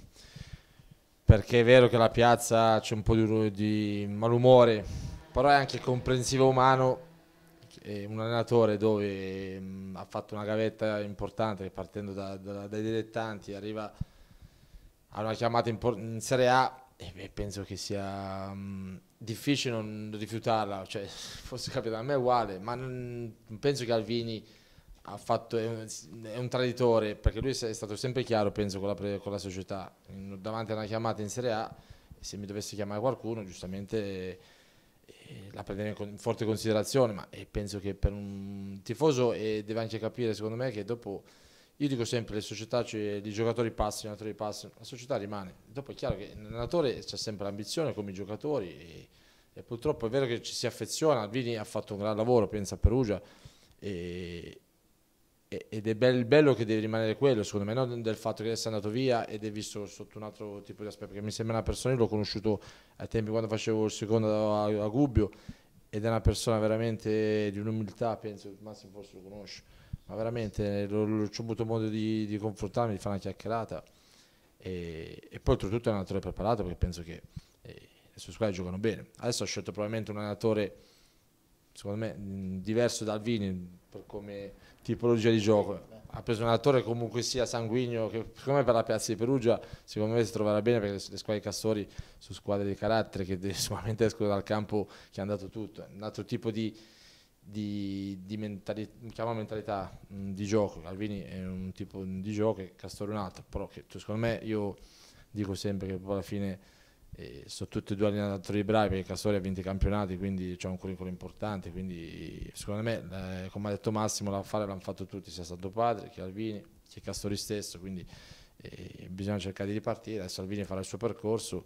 C: perché è vero che la piazza c'è un po' di, di malumore, però è anche comprensivo umano un allenatore dove mh, ha fatto una gavetta importante partendo da, da, dai dilettanti arriva a una chiamata in, in Serie A e beh, penso che sia mh, difficile non rifiutarla cioè, [laughs] forse capita a me è uguale ma non, penso che Alvini Fatto, è, un, è, un, traditore perché lui è stato sempre chiaro penso con la, con la società in, davanti a una chiamata in Serie A se mi dovesse chiamare qualcuno giustamente eh, la prenderei in forte considerazione ma eh, penso che per un tifoso eh, deve anche capire secondo me che dopo io dico sempre le società cioè, i giocatori passano i allenatori passano la società rimane dopo è chiaro che l'allenatore c'è sempre l'ambizione come i giocatori e, e purtroppo è vero che ci si affeziona Vini ha fatto un gran lavoro pensa a Perugia e, ed è il bello che deve rimanere quello, secondo me, non del fatto che adesso è andato via ed è visto sotto un altro tipo di aspetto, perché mi sembra una persona, io l'ho conosciuto ai tempi quando facevo il secondo a, a Gubbio, ed è una persona veramente di un'umiltà, penso, Massimo forse lo conosce, ma veramente lo, ho avuto modo di, di, confrontarmi, di fare una chiacchierata, e, e poi oltretutto è un allenatore preparato, perché penso che eh, le sue squadre giocano bene. Adesso ho scelto probabilmente un allenatore, secondo me, mh, diverso da Alvini, per come tipologia di gioco. Ha preso un attore comunque sia sanguigno, che siccome per la piazza di Perugia secondo me si troverà bene perché le squadre di Castori sono squadre di carattere che sicuramente [laughs] escono dal campo che è andato tutto. È un altro tipo di, di, di mentalità, mentalità mm, di gioco. Calvini è un tipo di gioco e Castori è un altro, però che, cioè, secondo me io dico sempre che poi alla fine e sono tutti e due allenatori bravi perché Castori ha vinto i campionati, quindi c'è un curriculum importante. Quindi, secondo me, eh, come ha detto Massimo, l'affare l'hanno fatto tutti, sia stato padre che Alvini che Castori stesso. Quindi, eh, bisogna cercare di ripartire. Adesso Alvini farà il suo percorso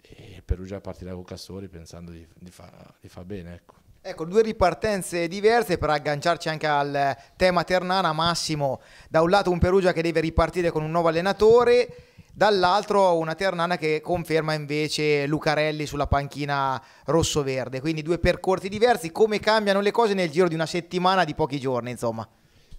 C: e Perugia partirà con Castori pensando di, di far bene. Ecco.
A: Ecco, due ripartenze diverse per agganciarci anche al tema Ternana. Massimo, da un lato un Perugia che deve ripartire con un nuovo allenatore, dall'altro una Ternana che conferma invece Lucarelli sulla panchina rosso-verde, quindi due percorsi diversi, come cambiano le cose nel giro di una settimana, di pochi giorni insomma.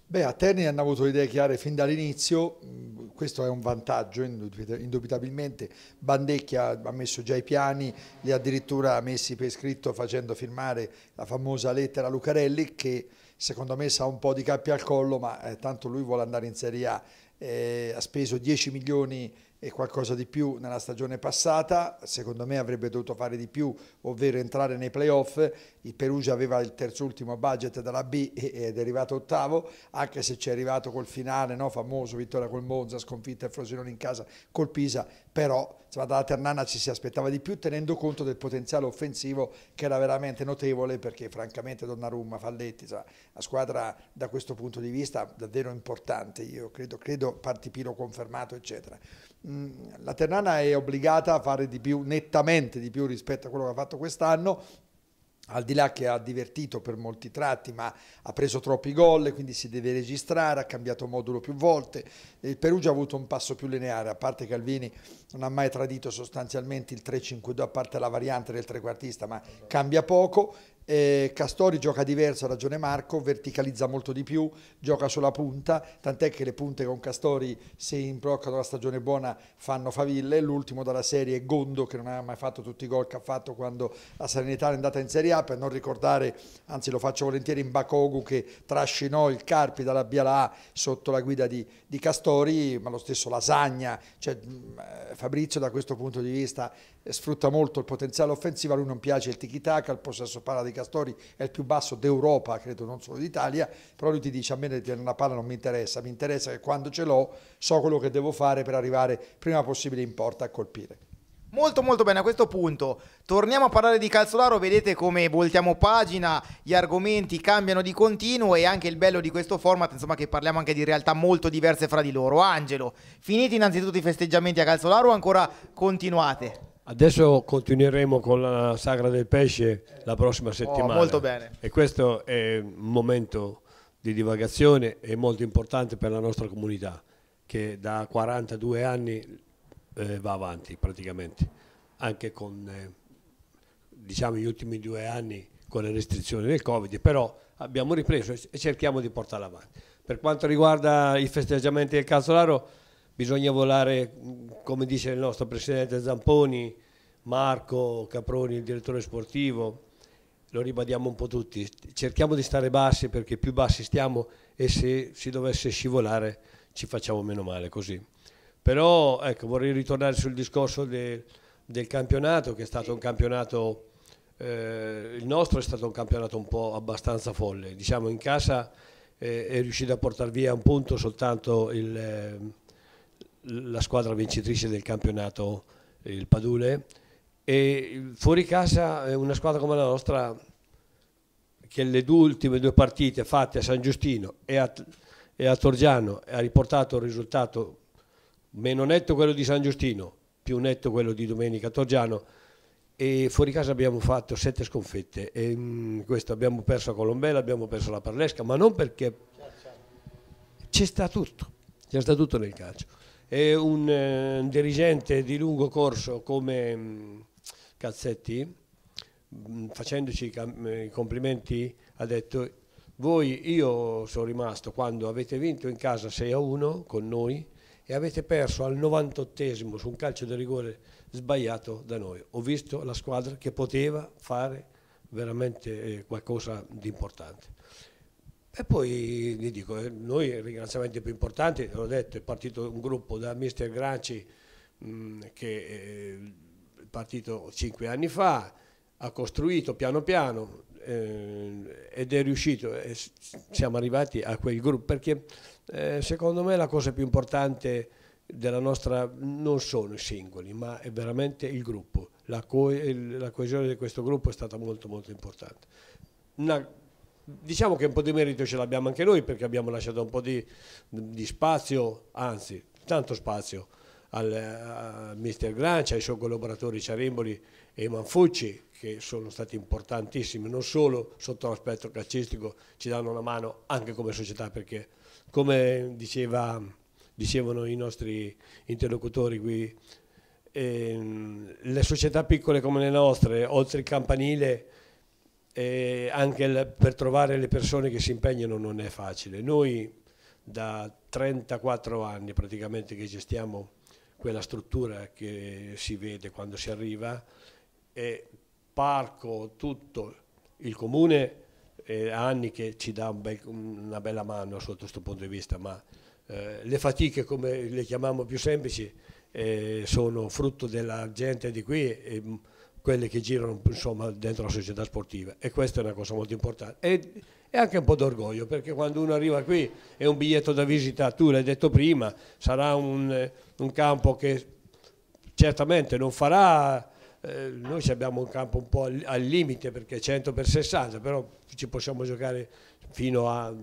A: Beh, a Terni hanno avuto idee chiare fin
B: dall'inizio, mm, questo è un vantaggio indubitabilmente, Bandecchia ha messo già i piani, li ha addirittura messi per scritto facendo firmare la famosa lettera a Lucarelli che secondo me sa un po' di cappi al collo ma eh, tanto lui vuole andare in Serie A, eh, ha speso 10 milioni di e qualcosa di più nella stagione passata, secondo me avrebbe dovuto fare di più, ovvero entrare nei playoff, il Perugia aveva il terzultimo budget dalla B ed è arrivato ottavo, anche se ci è arrivato col finale no? famoso, vittoria col Monza, sconfitta e Frosinone in casa col Pisa, però insomma, dalla Ternana ci si aspettava di più tenendo conto del potenziale offensivo che era veramente notevole perché francamente Donnarumma, Falletti, insomma, la squadra da questo punto di vista davvero importante, io credo, credo Partipiro confermato eccetera. Mm, la Ternana è obbligata a fare di più, nettamente di più rispetto a quello che ha fatto quest'anno, al di là che ha divertito per molti tratti, ma ha preso troppi gol, quindi si deve registrare, ha cambiato modulo più volte. Il Perugia ha avuto un passo più lineare, a parte Calvini non ha mai tradito sostanzialmente il 3-5-2, a parte la variante del trequartista, ma cambia poco. Eh, Castori gioca diverso, ha ragione Marco, verticalizza molto di più, gioca sulla punta, tant'è che le punte con Castori se imbroccano la stagione buona fanno faville, l'ultimo dalla serie è Gondo che non aveva mai fatto tutti i gol che ha fatto quando la Serenità è andata in Serie A, per non ricordare, anzi lo faccio volentieri, in Bakogu che trascinò il Carpi dalla Biala A sotto la guida di, di Castori, ma lo stesso Lasagna, cioè, mm, eh, Fabrizio da questo punto di vista sfrutta molto il potenziale offensivo, a lui non piace il tiki-taka, il possesso palla di Castori è il più basso d'Europa, credo non solo d'Italia, però lui ti dice a me detenere una palla non mi interessa, mi interessa che quando ce l'ho so quello che devo fare per arrivare prima possibile in porta a colpire. Molto
A: molto bene a questo punto. Torniamo a parlare di Calzolaro, vedete come voltiamo pagina, gli argomenti cambiano di continuo e anche il bello di questo format, insomma che parliamo anche di realtà molto diverse fra di loro. Angelo, finiti innanzitutto i festeggiamenti a Calzolaro o ancora continuate?
D: Adesso continueremo con la sagra del pesce la prossima oh, settimana. Oh, molto bene. E questo è un momento di divagazione e molto importante per la nostra comunità che da 42 anni eh, va avanti praticamente, anche con eh, diciamo gli ultimi due anni con le restrizioni del Covid, però abbiamo ripreso e cerchiamo di portarla avanti. Per quanto riguarda i festeggiamenti del Calzolaro, bisogna volare, come dice il nostro presidente Zamponi, Marco Caproni, il direttore sportivo, lo ribadiamo un po' tutti, cerchiamo di stare bassi perché più bassi stiamo e se si dovesse scivolare ci facciamo meno male così. Però ecco, vorrei ritornare sul discorso de, del campionato che è stato un campionato, eh, il nostro è stato un campionato un po' abbastanza folle, diciamo in casa eh, è riuscito a portare via un punto soltanto il... Eh, la squadra vincitrice del campionato, il Padule, e fuori casa una squadra come la nostra che le due ultime due partite fatte a San Giustino e a, e a Torgiano ha riportato un risultato meno netto quello di San Giustino, più netto quello di domenica a Torgiano e fuori casa abbiamo fatto sette sconfitte e, mh, mm, questo abbiamo perso a Colombella, abbiamo perso la Parlesca, ma non perché c'è sta tutto, c'è sta tutto nel calcio e un, un eh, dirigente di lungo corso come mh, mm, Cazzetti, mm, facendoci eh, i complimenti, ha detto voi, io sono rimasto quando avete vinto in casa 6 a 1 con noi e avete perso al 98esimo su un calcio di rigore sbagliato da noi. Ho visto la squadra che poteva fare veramente eh, qualcosa di importante. E poi gli dico, eh, noi il ringraziamento più importante, l'ho detto, è partito un gruppo da Mister Graci mh, mm, che eh, è partito cinque anni fa, ha costruito piano piano eh, ed è riuscito, eh, siamo arrivati a quel gruppo, perché eh, secondo me la cosa più importante della nostra non sono i singoli, ma è veramente il gruppo, la, co la coesione di questo gruppo è stata molto molto importante. Una, diciamo che un po' di merito ce l'abbiamo anche noi perché abbiamo lasciato un po' di, di spazio, anzi tanto spazio al, al mister Grancia, ai suoi collaboratori Ciaremboli e Manfucci che sono stati importantissimi non solo sotto l'aspetto calcistico, ci danno una mano anche come società perché come diceva, dicevano i nostri interlocutori qui, ehm, le società piccole come le nostre, oltre il campanile, e anche il, per trovare le persone che si impegnano non è facile. Noi da 34 anni praticamente che gestiamo quella struttura che si vede quando si arriva, e parco, tutto, il comune eh, ha anni che ci dà un bel, una bella mano sotto questo punto di vista, ma eh, le fatiche come le chiamiamo più semplici eh, sono frutto della gente di qui. E, quelle che girano insomma, dentro la società sportiva e questa è una cosa molto importante e, e anche un po' d'orgoglio perché quando uno arriva qui è un biglietto da visita, tu l'hai detto prima, sarà un, eh, un campo che certamente non farà eh, noi abbiamo un campo un po' al, al limite perché 100 per 60 però ci possiamo giocare fino a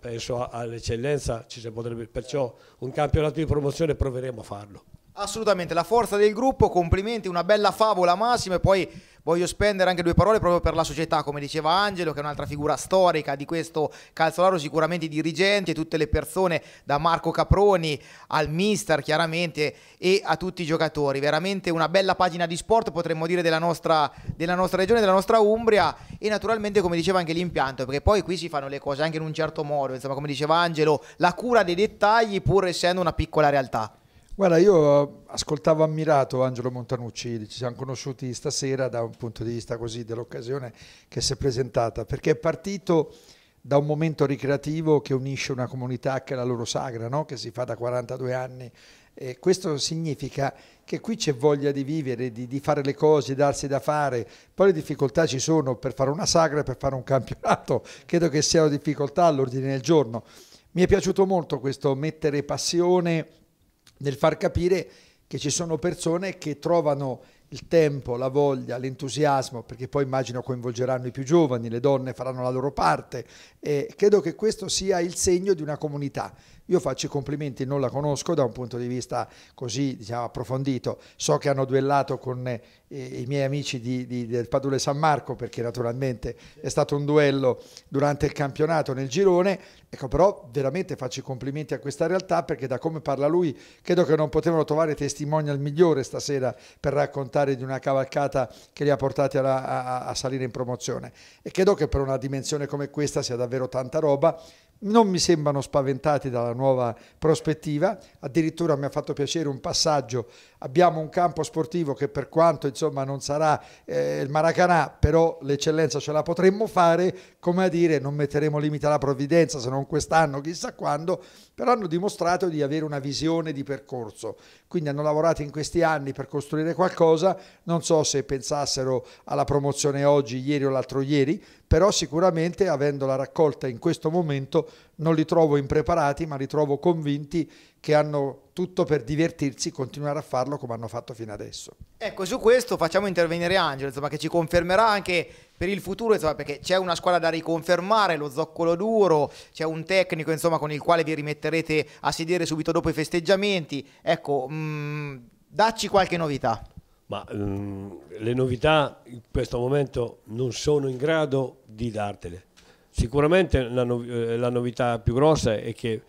D: penso all'eccellenza ci si potrebbe perciò un campionato di promozione proveremo a farlo
A: Assolutamente, la forza del gruppo, complimenti, una bella favola Massimo e poi voglio spendere anche due parole proprio per la società, come diceva Angelo, che è un'altra figura storica di questo calzolaro, sicuramente i dirigenti e tutte le persone, da Marco Caproni al mister chiaramente e a tutti i giocatori, veramente una bella pagina di sport potremmo dire della nostra, della nostra regione, della nostra Umbria e naturalmente come diceva anche l'impianto, perché poi qui si fanno le cose anche in un certo modo, insomma come diceva Angelo, la cura dei dettagli pur essendo una piccola realtà.
B: Guarda, io ascoltavo ammirato Angelo Montanucci, ci siamo conosciuti stasera da un punto di vista così dell'occasione che si è presentata, perché è partito da un momento ricreativo che unisce una comunità che è la loro sagra, no? che si fa da 42 anni. E questo significa che qui c'è voglia di vivere, di, di, fare le cose, darsi da fare. Poi le difficoltà ci sono per fare una sagra e per fare un campionato. [laughs] Credo che siano difficoltà all'ordine del giorno. Mi è piaciuto molto questo mettere passione nel far capire che ci sono persone che trovano il tempo, la voglia, l'entusiasmo, perché poi immagino coinvolgeranno i più giovani, le donne faranno la loro parte. E credo che questo sia il segno di una comunità io faccio i complimenti, non la conosco da un punto di vista così diciamo, approfondito. So che hanno duellato con eh, i miei amici di, di, del Padule San Marco, perché naturalmente è stato un duello durante il campionato nel girone. Ecco, però veramente faccio i complimenti a questa realtà perché da come parla lui credo che non potevano trovare testimonial migliore stasera per raccontare di una cavalcata che li ha portati alla, a, a salire in promozione. E credo che per una dimensione come questa sia davvero tanta roba non mi sembrano spaventati dalla nuova prospettiva, addirittura mi ha fatto piacere un passaggio abbiamo un campo sportivo che per quanto insomma, non sarà eh, il Maracanà, però l'eccellenza ce la potremmo fare, come a dire non metteremo limite alla provvidenza se non quest'anno, chissà quando, però hanno dimostrato di avere una visione di percorso, quindi hanno lavorato in questi anni per costruire qualcosa, non so se pensassero alla promozione oggi, ieri o l'altro ieri, però sicuramente avendo la raccolta in questo momento non li trovo impreparati, ma li trovo convinti che hanno tutto per divertirsi, continuare a farlo come hanno fatto fino adesso.
A: Ecco, su questo facciamo intervenire Angelo, insomma, che ci confermerà anche per il futuro, insomma, perché c'è una squadra da riconfermare, lo zoccolo duro, c'è un tecnico, insomma, con il quale vi rimetterete a sedere subito dopo i festeggiamenti. Ecco, mh, mm, dacci qualche novità.
D: Ma mh, mm, le novità in questo momento non sono in grado di dartele. Sicuramente la, no eh, la novità più grossa è che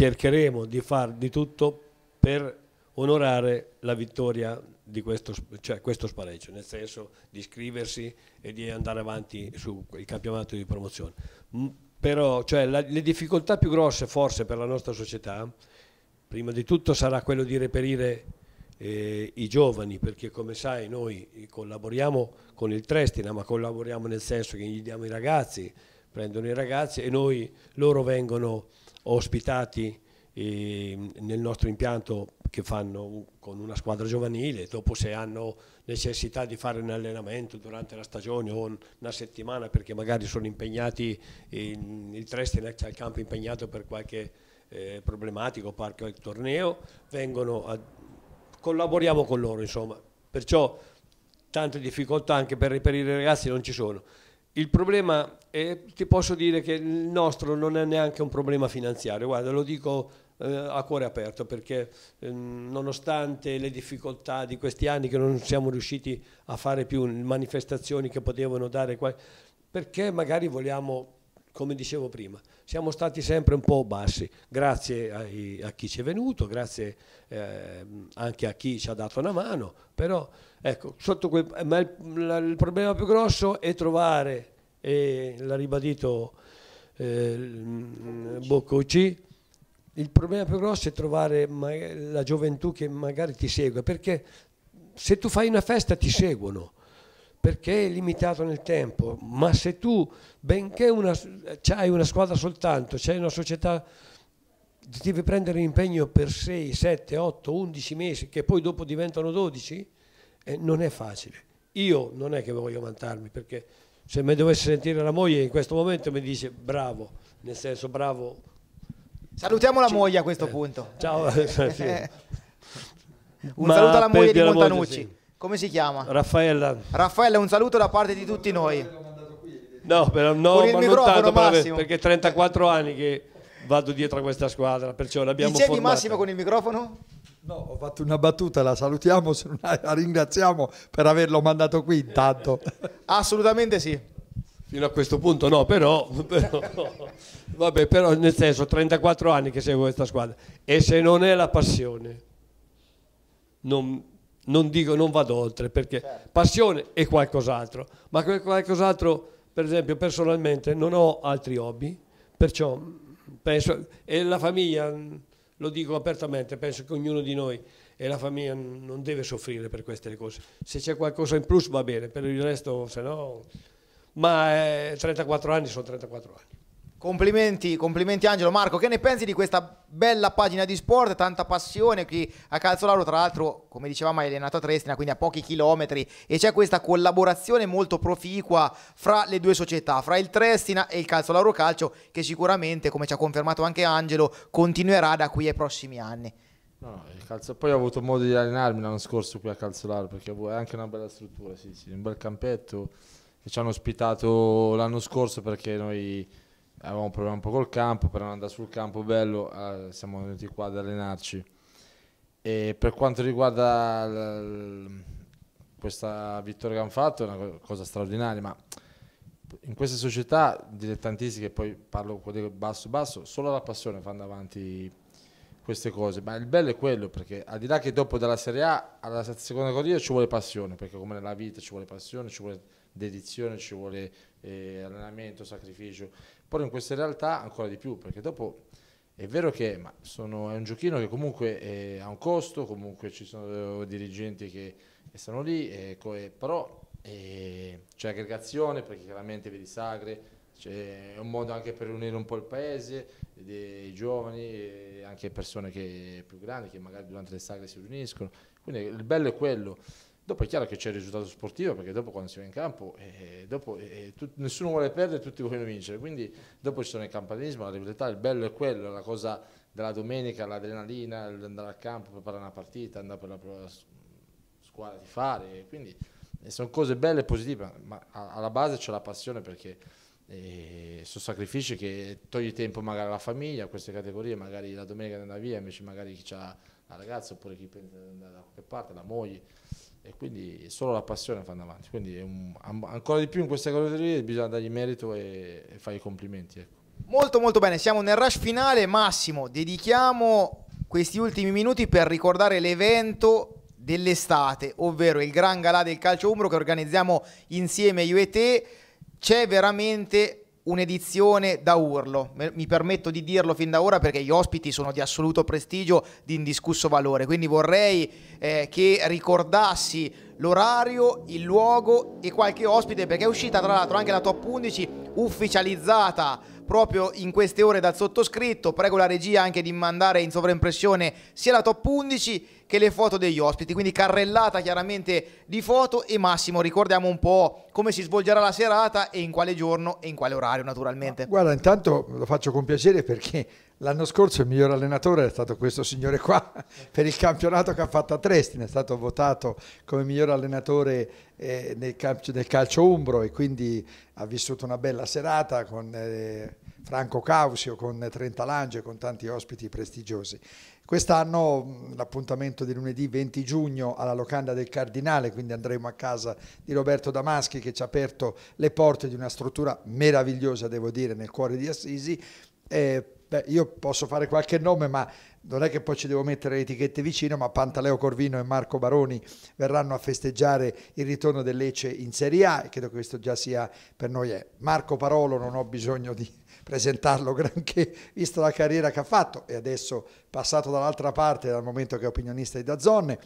D: cercheremo di fare di tutto per onorare la vittoria di questo, cioè questo spareggio, nel senso di iscriversi e di andare avanti sul campionato di promozione. però cioè, la, le difficoltà più grosse forse per la nostra società, prima di tutto sarà quello di reperire eh, i giovani, perché come sai noi collaboriamo con il Trestina, ma collaboriamo nel senso che gli diamo i ragazzi, prendono i ragazzi e noi, loro vengono ospitati eh, nel nostro impianto che fanno con una squadra giovanile, dopo se hanno necessità di fare un allenamento durante la stagione o una settimana perché magari sono impegnati, in, il Trestinac c'è il campo impegnato per qualche eh, problematico, parco qualche torneo, vengono a, collaboriamo con loro insomma, perciò tante difficoltà anche per reperire i ragazzi non ci sono. Il problema, è, ti posso dire che il nostro non è neanche un problema finanziario, guarda, lo dico eh, a cuore aperto perché eh, nonostante le difficoltà di questi anni che non siamo riusciti a fare più manifestazioni che potevano dare, perché magari vogliamo come dicevo prima, siamo stati sempre un po' bassi, grazie ai, a chi ci è venuto, grazie eh, anche a chi ci ha dato una mano, però Ecco, quel, ma il, la, il, problema più grosso è trovare, e l'ha ribadito eh, Boccucci, il problema più grosso è trovare la gioventù che magari ti segue, perché se tu fai una festa ti seguono, perché è limitato nel tempo, ma se tu, benché una, hai una squadra soltanto, c'hai una società ti devi prendere impegno per 6, 7, 8, 11 mesi che poi dopo diventano 12, eh, non è facile. Io non è che voglio vantarmi perché se mi dovesse sentire la moglie in questo momento mi dice bravo, nel senso bravo.
A: Salutiamo la moglie a questo eh, punto. Ciao. [laughs] un
D: Ma saluto alla moglie di Montanucci. Moglie, sì.
A: Come si chiama?
D: Raffaella.
A: Raffaella, un saluto da parte di tutti noi.
D: No, però no, Con il ma non tanto, Massimo. perché 34 anni che vado dietro a questa squadra, perciò l'abbiamo Dicevi formata.
A: Massimo con
B: il microfono? No, ho fatto una battuta, la salutiamo, la ringraziamo per averlo
D: mandato qui intanto.
A: Assolutamente sì.
D: Fino a questo punto no, però, [laughs] però, vabbè, però nel senso 34 anni che seguo questa squadra e se non è la passione, non, non dico, non vado oltre perché certo. passione è qualcos'altro, ma qualcos'altro, per esempio personalmente non ho altri hobby, perciò penso, e la famiglia lo dico apertamente, penso che ognuno di noi e la famiglia non deve soffrire per queste cose. Se c'è qualcosa in plus va bene, per il resto se no... Ma eh, 34 anni sono 34 anni.
A: Complimenti, complimenti Angelo. Marco, che ne pensi di questa bella pagina di sport? Tanta passione qui a Calzolauro, tra l'altro, come dicevamo, è allenato a Trestina, quindi a pochi chilometri, e c'è questa collaborazione molto proficua fra le due società, fra il Trestina e il Calzolauro Calcio, che sicuramente, come ci ha confermato anche Angelo, continuerà da qui ai prossimi anni.
C: No, no, calzo... Poi ho avuto modo di allenarmi l'anno scorso qui a Calzolauro, perché è anche una bella struttura, sì, sì, un bel campetto che ci hanno ospitato l'anno scorso perché noi avevamo un problema un po' col campo, per non andare sul campo bello eh, siamo venuti qua ad allenarci. E per quanto riguarda l- questa vittoria che hanno fatto è una cosa straordinaria, ma in queste società dilettantistiche, poi parlo con basso basso, solo la passione fanno avanti queste cose, ma il bello è quello perché al di là che dopo dalla Serie A alla seconda categoria ci vuole passione, perché come nella vita ci vuole passione, ci vuole dedizione, ci vuole eh, allenamento, sacrificio, porre in queste realtà ancora di più, perché dopo è vero che sono, è un giochino che comunque è, ha un costo, comunque ci sono eh, dirigenti che, che sono lì, e, eh, e, eh, però c'è cioè aggregazione perché chiaramente vedi sagre, cioè, è un modo anche per riunire un po' il paese, i giovani, anche persone che, più grandi che magari durante le sagre si riuniscono, quindi il bello è quello. Dopo è chiaro che c'è il risultato sportivo, perché dopo quando si va in campo, eh, dopo, eh, tu, nessuno vuole perdere, tutti vogliono vincere. Quindi dopo ci sono il campanilismo, la rivalità, il bello è quello, la cosa della domenica, l'adrenalina, andare al campo, preparare una partita, andare per la propria squadra di fare. Quindi eh, sono cose belle e positive, ma alla base c'è la passione perché eh, sono sacrifici che togli tempo magari alla famiglia, a queste categorie, magari la domenica andare via, invece magari chi ha la ragazza oppure chi pensa di andare da qualche parte, la moglie e quindi solo la passione fa avanti. Quindi un, ancora di più in queste categorie bisogna dargli merito e, e fare i complimenti. Ecco.
A: Molto molto bene, siamo nel rush finale, Massimo, dedichiamo questi ultimi minuti per ricordare l'evento dell'estate, ovvero il Gran Galà del calcio umbro che organizziamo insieme io e te. C'è veramente un'edizione da urlo, mi permetto di dirlo fin da ora perché gli ospiti sono di assoluto prestigio, di indiscusso valore, quindi vorrei eh, che ricordassi l'orario, il luogo e qualche ospite perché è uscita tra l'altro anche la top 11 ufficializzata proprio in queste ore dal sottoscritto, prego la regia anche di mandare in sovraimpressione sia la top 11 che le foto degli ospiti, quindi carrellata chiaramente di foto e Massimo ricordiamo un po' come si svolgerà la serata e in quale giorno e in quale orario naturalmente.
B: Guarda, intanto lo faccio con piacere perché l'anno scorso il miglior allenatore è stato questo signore qua [laughs] per il campionato che ha fatto a Trestina, è stato votato come miglior allenatore eh, nel, calcio, nel, calcio, umbro e quindi ha vissuto una bella serata con... Eh, Franco Causio con Trentalange e con tanti ospiti prestigiosi. Quest'anno l'appuntamento di lunedì 20 giugno alla locanda del Cardinale, quindi andremo a casa di Roberto Damaschi che ci ha aperto le porte di una struttura meravigliosa, devo dire, nel cuore di Assisi. Eh, beh, io posso fare qualche nome, ma non è che poi ci devo mettere le etichette vicino, ma Pantaleo Corvino e Marco Baroni verranno a festeggiare il ritorno del Lecce in Serie A e credo che questo già sia per noi. È. Eh, Marco Parolo non ho bisogno di presentarlo [laughs] granché, vista la carriera che ha fatto e adesso passato dall'altra parte dal momento che è opinionista di Dazzonne,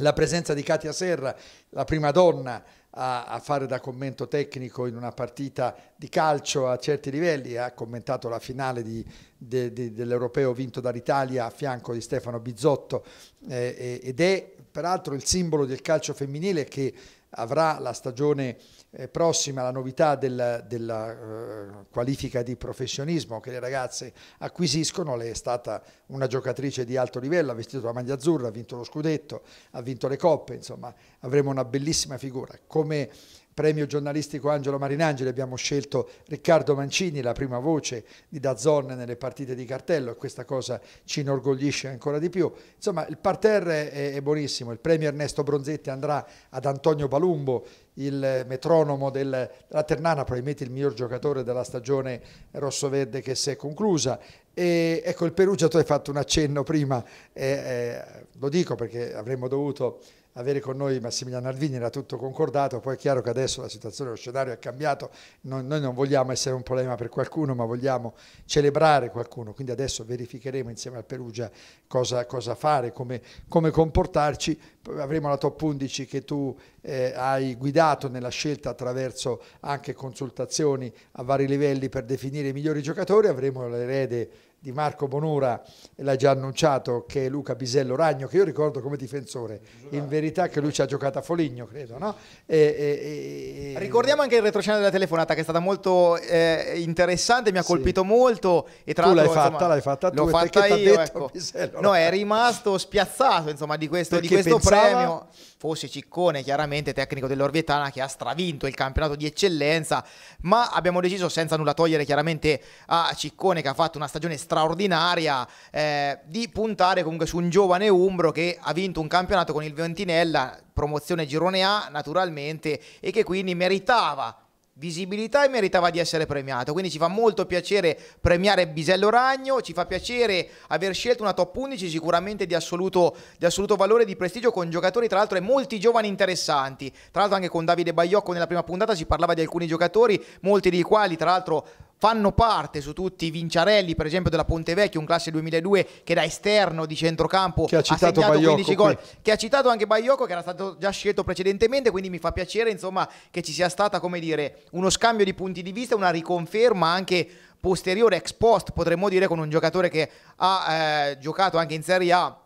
B: la presenza di Katia Serra, la prima donna a, a, fare da commento tecnico in una partita di calcio a certi livelli, ha commentato la finale de, de, dell'Europeo vinto dall'Italia a fianco di Stefano Bizzotto eh, ed è peraltro il simbolo del calcio femminile che avrà la stagione eh, prossima la novità del, della uh, qualifica di professionismo che le ragazze acquisiscono, le è stata una giocatrice di alto livello, ha vestito la maglia azzurra, ha vinto lo scudetto, ha vinto le coppe, insomma avremo una bellissima figura. Come premio giornalistico Angelo Marinangeli abbiamo scelto Riccardo Mancini, la prima voce di Dazzon nelle partite di cartello e questa cosa ci inorgoglisce ancora di più. Insomma il parterre è, è buonissimo, il premio Ernesto Bronzetti andrà ad Antonio Palumbo, il metronomo della Ternana, probabilmente il miglior giocatore della stagione rosso-verde che si è conclusa. E, ecco, il Perugia, tu hai fatto un accenno prima, eh, eh, lo dico perché avremmo dovuto avere con noi Massimiliano Alvini, era tutto concordato, poi è chiaro che adesso la situazione, lo scenario è cambiato, no, noi non vogliamo essere un problema per qualcuno, ma vogliamo celebrare qualcuno, quindi adesso verificheremo insieme al Perugia cosa, cosa fare, come, come, comportarci, avremo la top 11 che tu eh, hai guidato nella scelta attraverso anche consultazioni a vari livelli per definire i migliori giocatori, avremo l'erede di Marco Bonura l'ha già annunciato che è Luca Bisello Ragno, che io ricordo come difensore, in verità che lui ci ha giocato a Foligno, credo. No?
A: E, e, e... Ricordiamo anche il retroscena della telefonata che è stata molto eh, interessante, mi ha colpito sì. molto. E tra tu l'hai fatta, l'hai fatta tu, l'ho fatta io, detto, ecco. Bisello, no, è rimasto spiazzato insomma, di questo, di questo pensava... premio fosse Ciccone, chiaramente tecnico dell'Orvietana, che ha stravinto il campionato di eccellenza, ma abbiamo deciso, senza nulla togliere chiaramente a Ciccone, che ha fatto una stagione straordinaria, eh, di puntare comunque su un giovane Umbro che ha vinto un campionato con il Ventinella, promozione girone A naturalmente, e che quindi meritava visibilità e meritava di essere premiato. Quindi ci fa molto piacere premiare Bisello Ragno, ci fa piacere aver scelto una top 11 sicuramente di assoluto, di assoluto valore e di prestigio con giocatori tra l'altro e molti giovani interessanti. Tra l'altro anche con Davide Baiocco nella prima puntata si parlava di alcuni giocatori, molti dei quali tra l'altro fanno parte su tutti i Vinciarelli, per esempio della Ponte Vecchio, un classe 2002 che da esterno di centrocampo ha, ha, segnato Baiocco 15 gol, qui. che ha citato anche Baiocco che era stato già scelto precedentemente, quindi mi fa piacere insomma che ci sia stata come dire uno scambio di punti di vista, una riconferma anche posteriore ex post, potremmo dire con un giocatore che ha eh, giocato anche in Serie A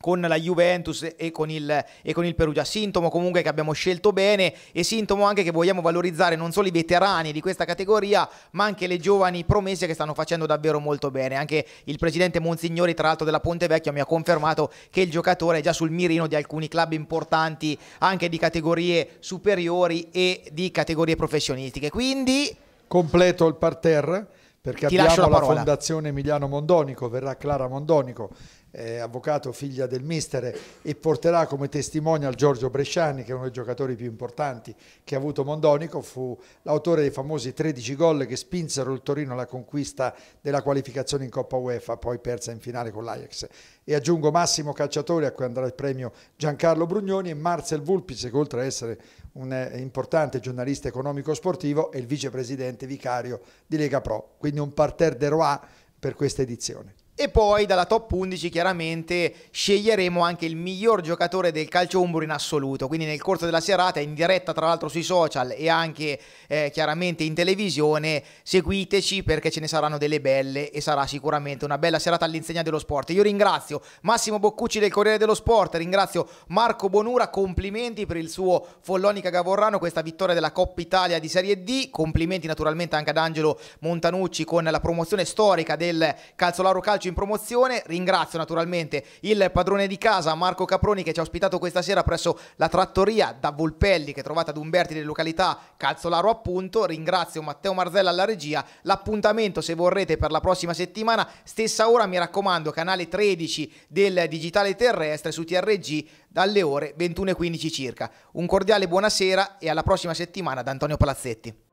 A: con la Juventus e con, il, e con, il, Perugia. Sintomo comunque che abbiamo scelto bene e sintomo anche che vogliamo valorizzare non solo i veterani di questa categoria, ma anche le giovani promesse che stanno facendo davvero molto bene. Anche il presidente Monsignori, tra l'altro della Ponte Vecchio, mi ha confermato che il giocatore è già sul mirino di alcuni club importanti, anche di categorie superiori e di categorie professionistiche. Quindi
B: completo il parterre perché Ti abbiamo la, la Fondazione Emiliano Mondonico, verrà Clara Mondonico eh, avvocato figlia del mister e porterà come testimonial Giorgio Bresciani che è uno dei giocatori più importanti che ha avuto Mondonico, fu l'autore dei famosi 13 gol che spinsero il Torino alla conquista della qualificazione in Coppa UEFA, poi persa in finale con l'Ajax. E aggiungo Massimo Cacciatore a cui andrà il premio Giancarlo Brugnoni e Marcel Vulpice che oltre ad essere un eh, importante giornalista economico-sportivo è il vicepresidente vicario di Lega Pro, quindi un parterre de roi per questa edizione.
A: E poi dalla top 11 chiaramente sceglieremo anche il miglior giocatore del calcio umbro in assoluto. Quindi nel corso della serata, in diretta tra l'altro sui social e anche eh, chiaramente in televisione, seguiteci perché ce ne saranno delle belle e sarà sicuramente una bella serata all'insegna dello sport. Io ringrazio Massimo Boccucci del Corriere dello Sport, ringrazio Marco Bonura, complimenti per il suo Follonica Gavorrano, questa vittoria della Coppa Italia di Serie D, complimenti naturalmente anche ad Angelo Montanucci con la promozione storica del Calzolaro Calcio in promozione. Ringrazio naturalmente il padrone di casa Marco Caproni che ci ha ospitato questa sera presso la trattoria da Volpelli che trovate ad Umberti delle località Calzolaro appunto. Ringrazio Matteo Marzella alla regia. L'appuntamento se vorrete per la prossima settimana, stessa ora mi raccomando, canale 13 del digitale terrestre su TRG dalle ore 21.15 circa. Un cordiale buonasera e alla prossima settimana da Antonio Palazzetti.